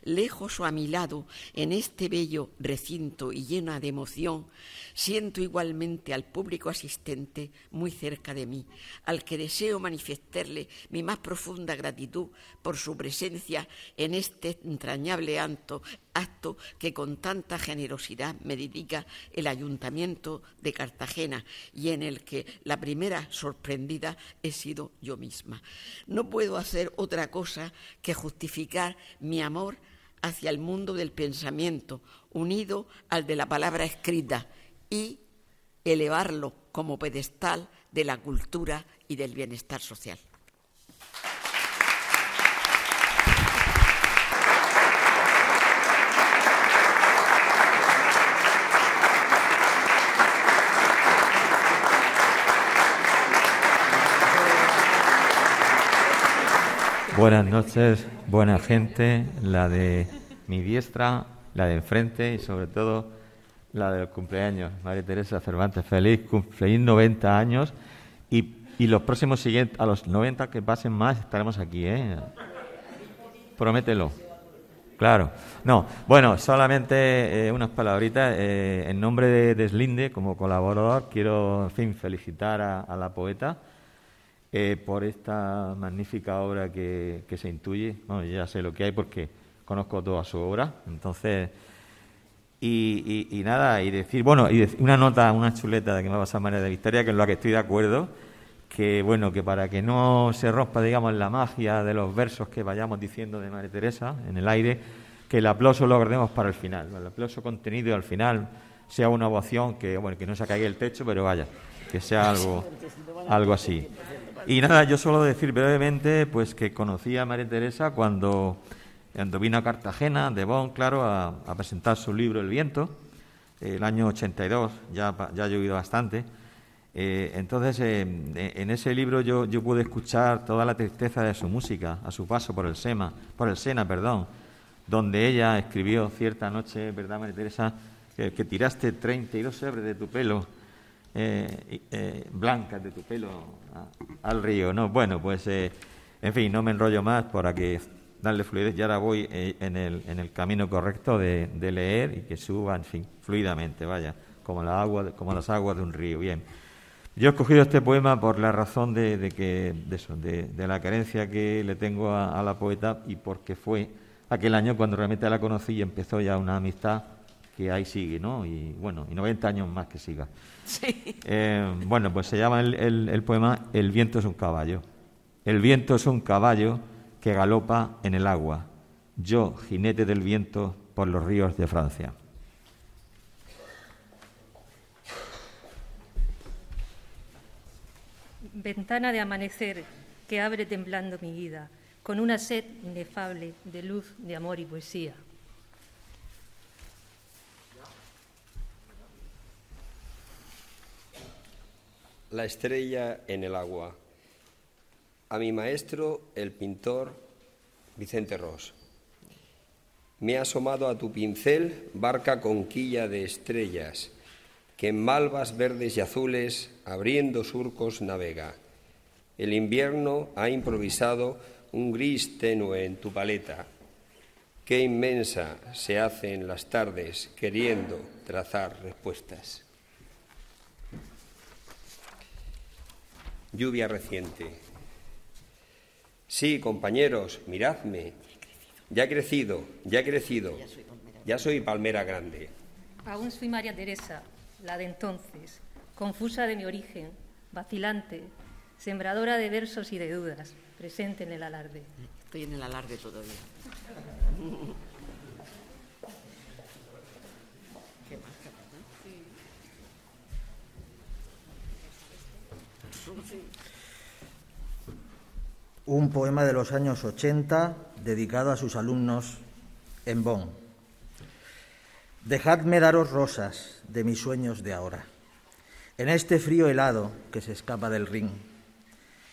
Lejos o a mi lado, en este bello recinto y llena de emoción, siento igualmente al público asistente muy cerca de mí, al que deseo manifestarle mi más profunda gratitud por su presencia en este entrañable acto, acto que con tanta generosidad me dedica el Ayuntamiento de Cartagena y en el que la primera sorprendida he sido yo misma. No puedo hacer otra cosa que justificar mi amor hacia el mundo del pensamiento, unido al de la palabra escrita, y elevarlo como pedestal de la cultura y del bienestar social. Buenas noches, buena gente, la de mi diestra, la de enfrente y sobre todo la del cumpleaños. María Teresa Cervantes, feliz, cumpleaños, 90 años y, los próximos siguientes, a los 90 que pasen más estaremos aquí, ¿eh? Promételo. Claro. No, bueno, solamente eh, unas palabritas. Eh, en nombre de Deslinde, como colaborador, quiero, fin, felicitar a la poeta eh, por esta magnífica obra que, se intuye. Bueno, ya sé lo que hay porque conozco toda su obra. Entonces, y, nada, y decir, bueno, y una nota, una chuleta de que me va a pasar María de Victoria, que es la que estoy de acuerdo, que bueno, que para que no se rompa, digamos, la magia de los versos que vayamos diciendo de María Teresa en el aire, que el aplauso lo guardemos para el final, el aplauso contenido al final sea una ovación que, bueno, que no se caiga el techo, pero vaya, que sea algo, algo así. Y nada, yo solo decir brevemente pues que conocí a María Teresa cuando, cuando vino a Cartagena, de Bonn, claro, a, presentar su libro El viento, el año 82, ya, ya ha llovido bastante. Eh, entonces, eh, en ese libro yo, yo pude escuchar toda la tristeza de su música a su paso por el, Sema, por el Sena, perdón, donde ella escribió cierta noche, ¿verdad, María Teresa? Que, tiraste 32 hebres de tu pelo eh, eh, blancas de tu pelo ah, al río, ¿no? Bueno, pues, eh, en fin, no me enrollo más para que darle fluidez. Y ahora voy eh, en el, en, el, camino correcto de, leer y que suba, en fin, fluidamente, vaya, como, la agua, como las aguas de un río. Bien. Yo he escogido este poema por la razón de, de que, de, eso, de, la carencia que le tengo a, a la poeta y porque fue aquel año cuando realmente la conocí y empezó ya una amistad que ahí sigue, ¿no? Y bueno, y 90 años más que siga. Eh, bueno, pues se llama el, el poema El viento es un caballo. El viento es un caballo que galopa en el agua. Yo, jinete del viento, por los ríos de Francia. Ventana de amanecer que abre temblando mi vida, con una sed inefable de luz, de amor y poesía. la estrella en el agua. A mi maestro, el pintor Vicente Ross. Me ha asomado a tu pincel, barca con quilla de estrellas, que en malvas verdes y azules, abriendo surcos, navega. El invierno ha improvisado un gris tenue en tu paleta. Qué inmensa se hace en las tardes queriendo trazar respuestas. lluvia reciente. Sí, compañeros, miradme. Ya he crecido, ya he crecido. Ya soy palmera grande. Aún soy María Teresa, la de entonces, confusa de mi origen, vacilante, sembradora de versos y de dudas, presente en el alarde. Estoy en el alarde todavía. Un poema de los años 80 dedicado a sus alumnos en Bonn. Dejadme daros rosas de mis sueños de ahora, en este frío helado que se escapa del ring.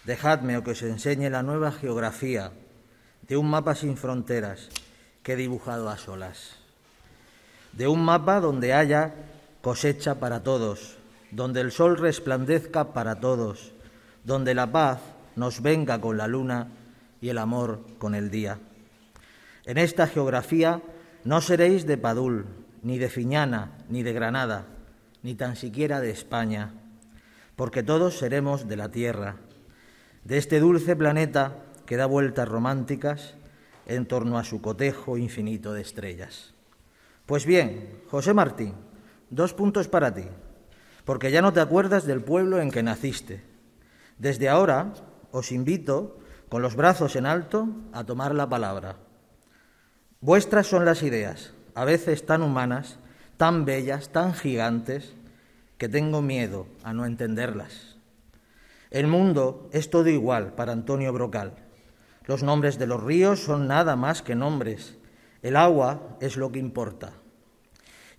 Dejadme o que os enseñe la nueva geografía de un mapa sin fronteras que he dibujado a solas. De un mapa donde haya cosecha para todos, donde el sol resplandezca para todos, donde la paz nos venga con la luna y el amor con el día. En esta geografía no seréis de Padul, ni de Fiñana, ni de Granada, ni tan siquiera de España, porque todos seremos de la tierra, de este dulce planeta que da vueltas románticas en torno a su cotejo infinito de estrellas. Pues bien, José Martín, dos puntos para ti porque ya no te acuerdas del pueblo en que naciste. Desde ahora os invito, con los brazos en alto, a tomar la palabra. Vuestras son las ideas, a veces tan humanas, tan bellas, tan gigantes, que tengo miedo a no entenderlas. El mundo es todo igual para Antonio Brocal. Los nombres de los ríos son nada más que nombres. El agua es lo que importa.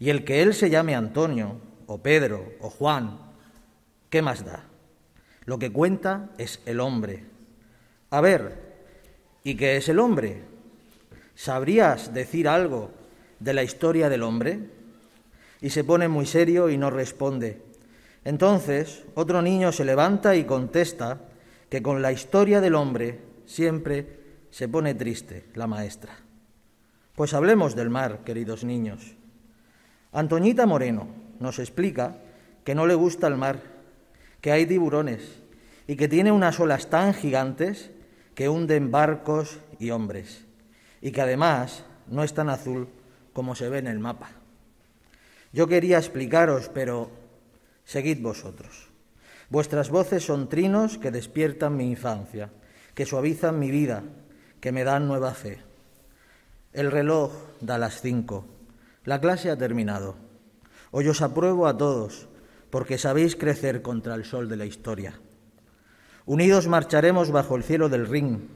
Y el que él se llame Antonio o Pedro o Juan, ¿qué más da? Lo que cuenta es el hombre. A ver, ¿y qué es el hombre? ¿Sabrías decir algo de la historia del hombre? Y se pone muy serio y no responde. Entonces, otro niño se levanta y contesta que con la historia del hombre siempre se pone triste la maestra. Pues hablemos del mar, queridos niños. Antoñita Moreno, nos explica que no le gusta el mar, que hay tiburones y que tiene unas olas tan gigantes que hunden barcos y hombres, y que además no es tan azul como se ve en el mapa. Yo quería explicaros, pero seguid vosotros. Vuestras voces son trinos que despiertan mi infancia, que suavizan mi vida, que me dan nueva fe. El reloj da las cinco. La clase ha terminado. Hoy os apruebo a todos, porque sabéis crecer contra el sol de la historia. Unidos marcharemos bajo el cielo del Rin,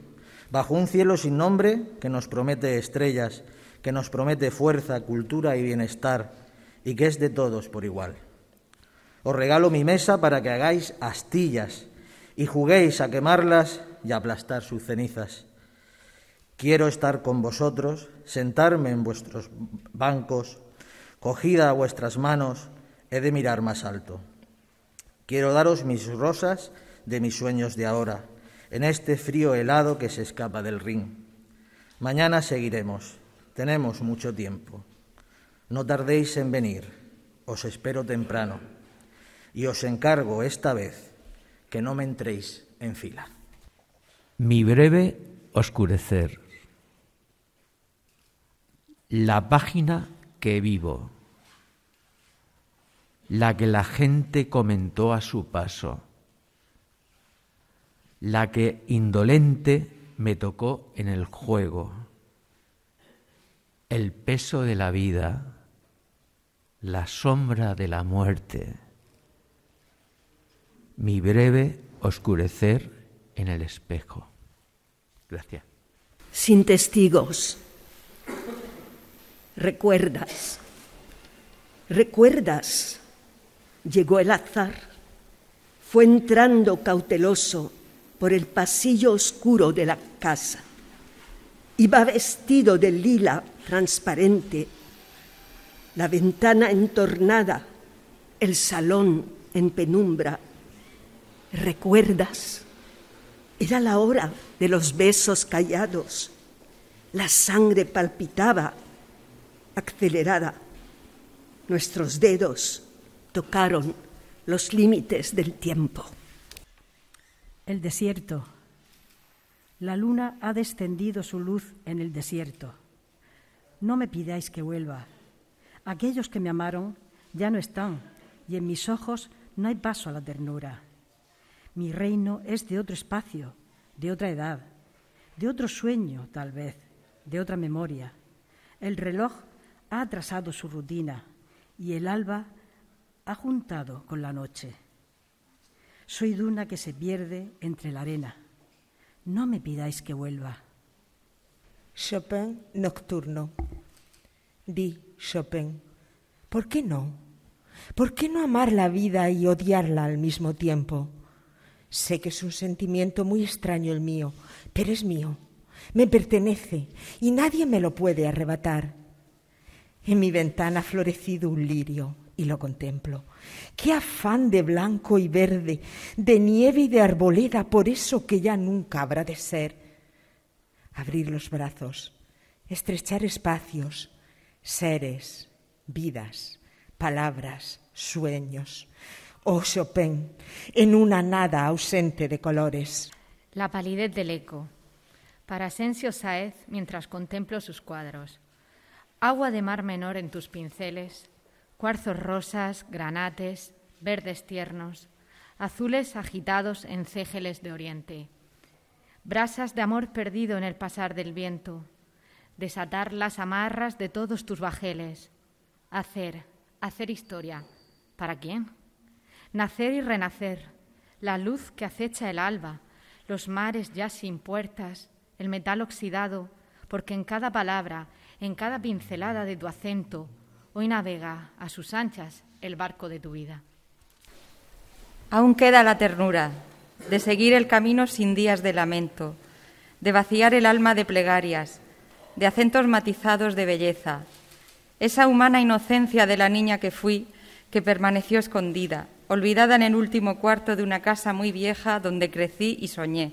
bajo un cielo sin nombre que nos promete estrellas, que nos promete fuerza, cultura y bienestar, y que es de todos por igual. Os regalo mi mesa para que hagáis astillas y juguéis a quemarlas y aplastar sus cenizas. Quiero estar con vosotros, sentarme en vuestros bancos, Cogida a vuestras manos, he de mirar más alto. Quiero daros mis rosas de mis sueños de ahora, en este frío helado que se escapa del ring. Mañana seguiremos, tenemos mucho tiempo. No tardéis en venir, os espero temprano. Y os encargo esta vez que no me entréis en fila. Mi breve oscurecer. La página que vivo, la que la gente comentó a su paso, la que indolente me tocó en el juego, el peso de la vida, la sombra de la muerte, mi breve oscurecer en el espejo. Gracias. Sin testigos recuerdas, recuerdas, llegó el azar, fue entrando cauteloso por el pasillo oscuro de la casa. Iba vestido de lila transparente, la ventana entornada, el salón en penumbra. ¿Recuerdas? Era la hora de los besos callados. La sangre palpitaba acelerada. Nuestros dedos tocaron los límites del tiempo. El desierto. La luna ha descendido su luz en el desierto. No me pidáis que vuelva. Aquellos que me amaron ya no están, y en mis ojos no hay paso a la ternura. Mi reino es de otro espacio, de otra edad, de otro sueño, tal vez, de otra memoria. El reloj ha atrasado su rutina y el alba ha juntado con la noche. Soy duna que se pierde entre la arena. No me pidáis que vuelva. Chopin nocturno. Di, Chopin, ¿por qué no? ¿Por qué no amar la vida y odiarla al mismo tiempo? Sé que es un sentimiento muy extraño el mío, pero es mío, me pertenece y nadie me lo puede arrebatar. En mi ventana ha florecido un lirio y lo contemplo. Qué afán de blanco y verde, de nieve y de arboleda, por eso que ya nunca habrá de ser. Abrir los brazos, estrechar espacios, seres, vidas, palabras, sueños. Oh Chopin, en una nada ausente de colores. La palidez del eco. Para Asensio Sáez, mientras contemplo sus cuadros agua de mar menor en tus pinceles, cuarzos rosas, granates, verdes tiernos, azules agitados en cégeles de oriente, brasas de amor perdido en el pasar del viento, desatar las amarras de todos tus bajeles, hacer, hacer historia, ¿para quién? Nacer y renacer, la luz que acecha el alba, los mares ya sin puertas, el metal oxidado, porque en cada palabra en cada pincelada de tu acento. Hoy navega a sus anchas el barco de tu vida. Aún queda la ternura de seguir el camino sin días de lamento, de vaciar el alma de plegarias, de acentos matizados de belleza, esa humana inocencia de la niña que fui, que permaneció escondida, olvidada en el último cuarto de una casa muy vieja donde crecí y soñé.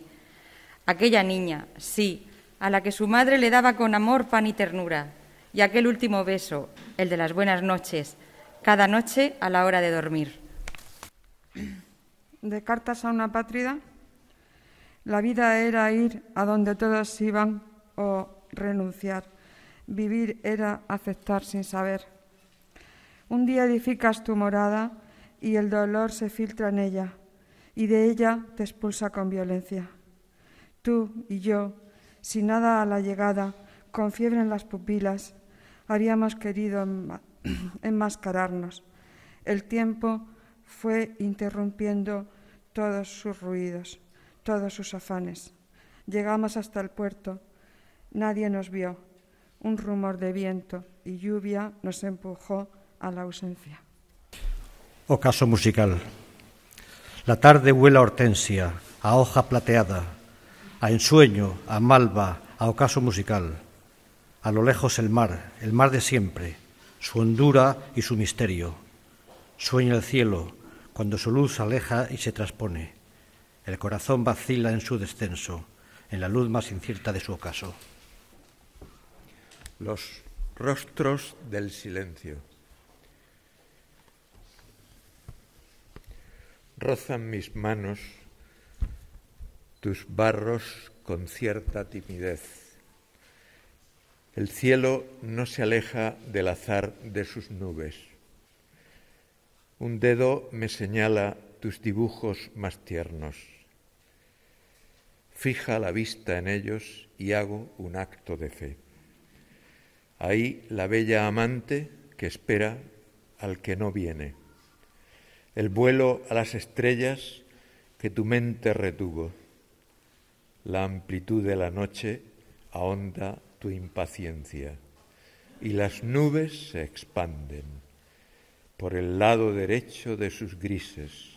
Aquella niña, sí, a la que su madre le daba con amor, pan y ternura, y aquel último beso, el de las buenas noches, cada noche a la hora de dormir. De cartas a una patria la vida era ir a donde todos iban o renunciar. Vivir era aceptar sin saber. Un día edificas tu morada y el dolor se filtra en ella, y de ella te expulsa con violencia. Tú y yo sin nada a la llegada, con fiebre en las pupilas, habíamos querido enmascararnos. El tiempo fue interrumpiendo todos sus ruidos, todos sus afanes. Llegamos hasta el puerto. Nadie nos vio. Un rumor de viento y lluvia nos empujó a la ausencia. Ocaso musical. La tarde vuela hortensia, a hoja plateada, a Ensueño, a Malva, a Ocaso Musical. A lo lejos el mar, el mar de siempre, su hondura y su misterio. Sueña el cielo cuando su luz aleja y se transpone. El corazón vacila en su descenso, en la luz más incierta de su ocaso. Los rostros del silencio. Rozan mis manos tus barros con cierta timidez. El cielo no se aleja del azar de sus nubes. Un dedo me señala tus dibujos más tiernos. Fija la vista en ellos y hago un acto de fe. Ahí la bella amante que espera al que no viene. El vuelo a las estrellas que tu mente retuvo. La amplitud de la noche ahonda tu impaciencia y las nubes se expanden por el lado derecho de sus grises.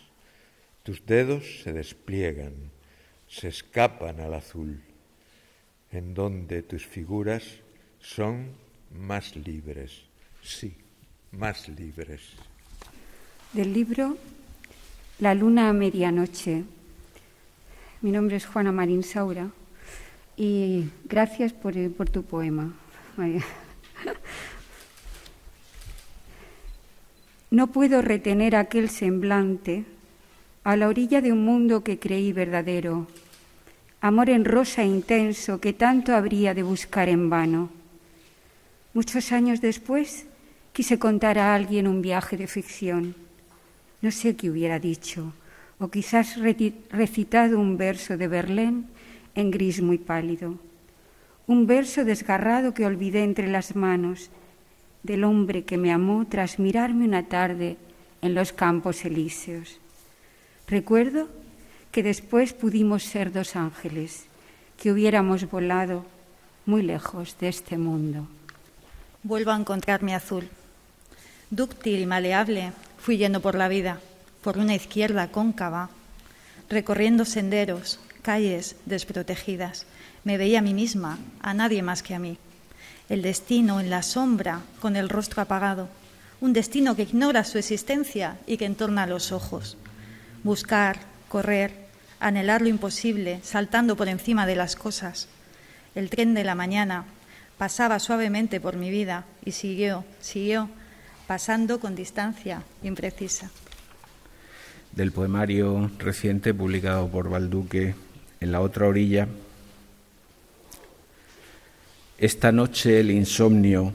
Tus dedos se despliegan, se escapan al azul, en donde tus figuras son más libres, sí, más libres. Del libro La luna a medianoche, mi nombre es Juana Marín Saura y gracias por, eh, tu poema, No puedo retener aquel semblante a la orilla de un mundo que creí verdadero, amor en rosa intenso que tanto habría de buscar en vano. Muchos años después quise contar a alguien un viaje de ficción. No sé qué hubiera dicho o quizás recitado un verso de Verlaine en gris muy pálido, un verso desgarrado que olvidé entre las manos del hombre que me amó tras mirarme una tarde en los campos elíseos. Recuerdo que después pudimos ser dos ángeles, que hubiéramos volado muy lejos de este mundo. Vuelvo a encontrarme azul. Dúctil, maleable, fui yendo por la vida por una izquierda cóncava, recorriendo senderos, calles desprotegidas. Me veía a mí misma, a nadie más que a mí. El destino en la sombra, con el rostro apagado. Un destino que ignora su existencia y que entorna los ojos. Buscar, correr, anhelar lo imposible, saltando por encima de las cosas. El tren de la mañana pasaba suavemente por mi vida y siguió, siguió, pasando con distancia imprecisa del poemario reciente publicado por Balduque en la otra orilla. Esta noche el insomnio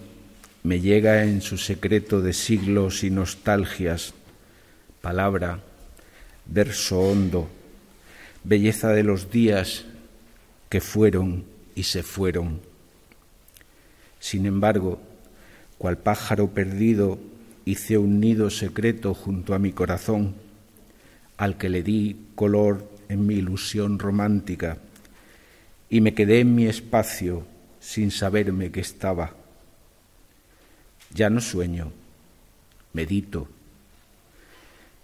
me llega en su secreto de siglos y nostalgias, palabra, verso hondo, belleza de los días que fueron y se fueron. Sin embargo, cual pájaro perdido hice un nido secreto junto a mi corazón al que le di color en mi ilusión romántica, y me quedé en mi espacio sin saberme que estaba. Ya no sueño, medito.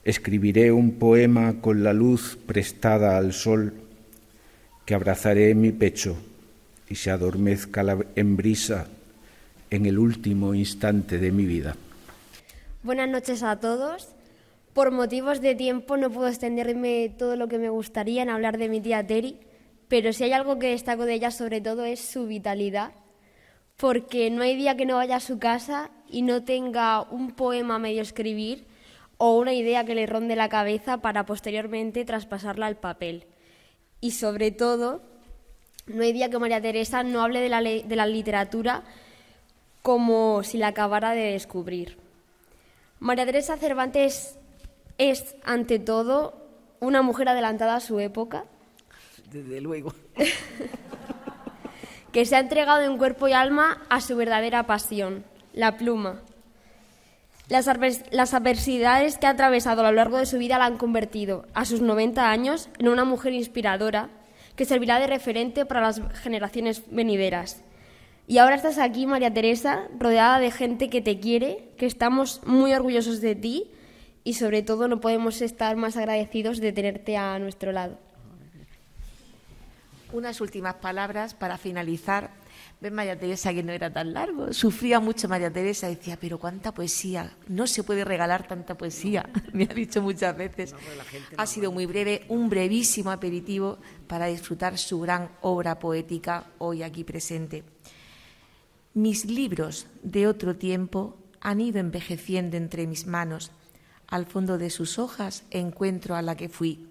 Escribiré un poema con la luz prestada al sol que abrazaré en mi pecho y se adormezca la, en brisa en el último instante de mi vida. Buenas noches a todos. Por motivos de tiempo no puedo extenderme todo lo que me gustaría en hablar de mi tía Terry, pero si hay algo que destaco de ella sobre todo es su vitalidad, porque no hay día que no vaya a su casa y no tenga un poema medio escribir o una idea que le ronde la cabeza para posteriormente traspasarla al papel. Y sobre todo, no hay día que María Teresa no hable de la, de la literatura como si la acabara de descubrir. María Teresa Cervantes es, ante todo, una mujer adelantada a su época. Desde luego. que se ha entregado en cuerpo y alma a su verdadera pasión, la pluma. Las, adversidades que ha atravesado a lo largo de su vida la han convertido, a sus 90 años, en una mujer inspiradora que servirá de referente para las generaciones venideras. Y ahora estás aquí, María Teresa, rodeada de gente que te quiere, que estamos muy orgullosos de ti y sobre todo no podemos estar más agradecidos de tenerte a nuestro lado. Unas últimas palabras para finalizar. María Teresa, que no era tan largo. Sufría mucho María Teresa, decía, pero cuánta poesía. No se puede regalar tanta poesía, me ha dicho muchas veces. ha sido muy breve, un brevísimo aperitivo para disfrutar su gran obra poética hoy aquí presente. Mis libros de otro tiempo han ido envejeciendo entre mis manos al fondo de sus hojas encuentro a la que fui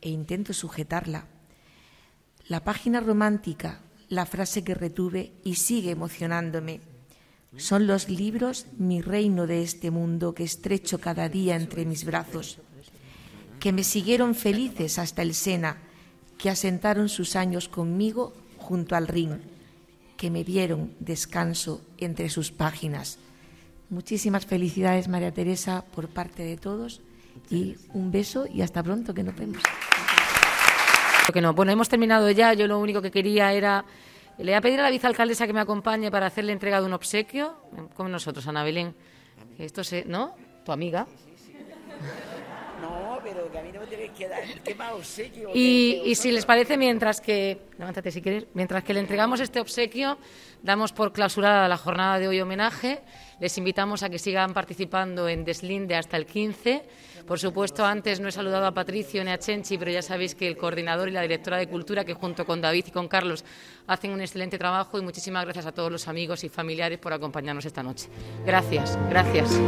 e intento sujetarla. La página romántica, la frase que retuve y sigue emocionándome. Son los libros mi reino de este mundo que estrecho cada día entre mis brazos, que me siguieron felices hasta el Sena, que asentaron sus años conmigo junto al Rin, que me dieron descanso entre sus páginas. Muchísimas felicidades, María Teresa, por parte de todos. Y un beso y hasta pronto, que nos vemos. Que no. Bueno, hemos terminado ya. Yo lo único que quería era. Le voy a pedir a la vicealcaldesa que me acompañe para hacerle entrega de un obsequio. Con nosotros, Ana Belén. Esto se. ¿No? Tu amiga pero que a mí no me que obsequio? Y, si les parece, mientras que. si quieres. Mientras que le entregamos este obsequio, damos por clausurada la jornada de hoy homenaje. Les invitamos a que sigan participando en Deslinde hasta el 15. Por supuesto, antes no he saludado a Patricio ni a Chenchi, pero ya sabéis que el coordinador y la directora de Cultura, que junto con David y con Carlos hacen un excelente trabajo. Y muchísimas gracias a todos los amigos y familiares por acompañarnos esta noche. Gracias, gracias.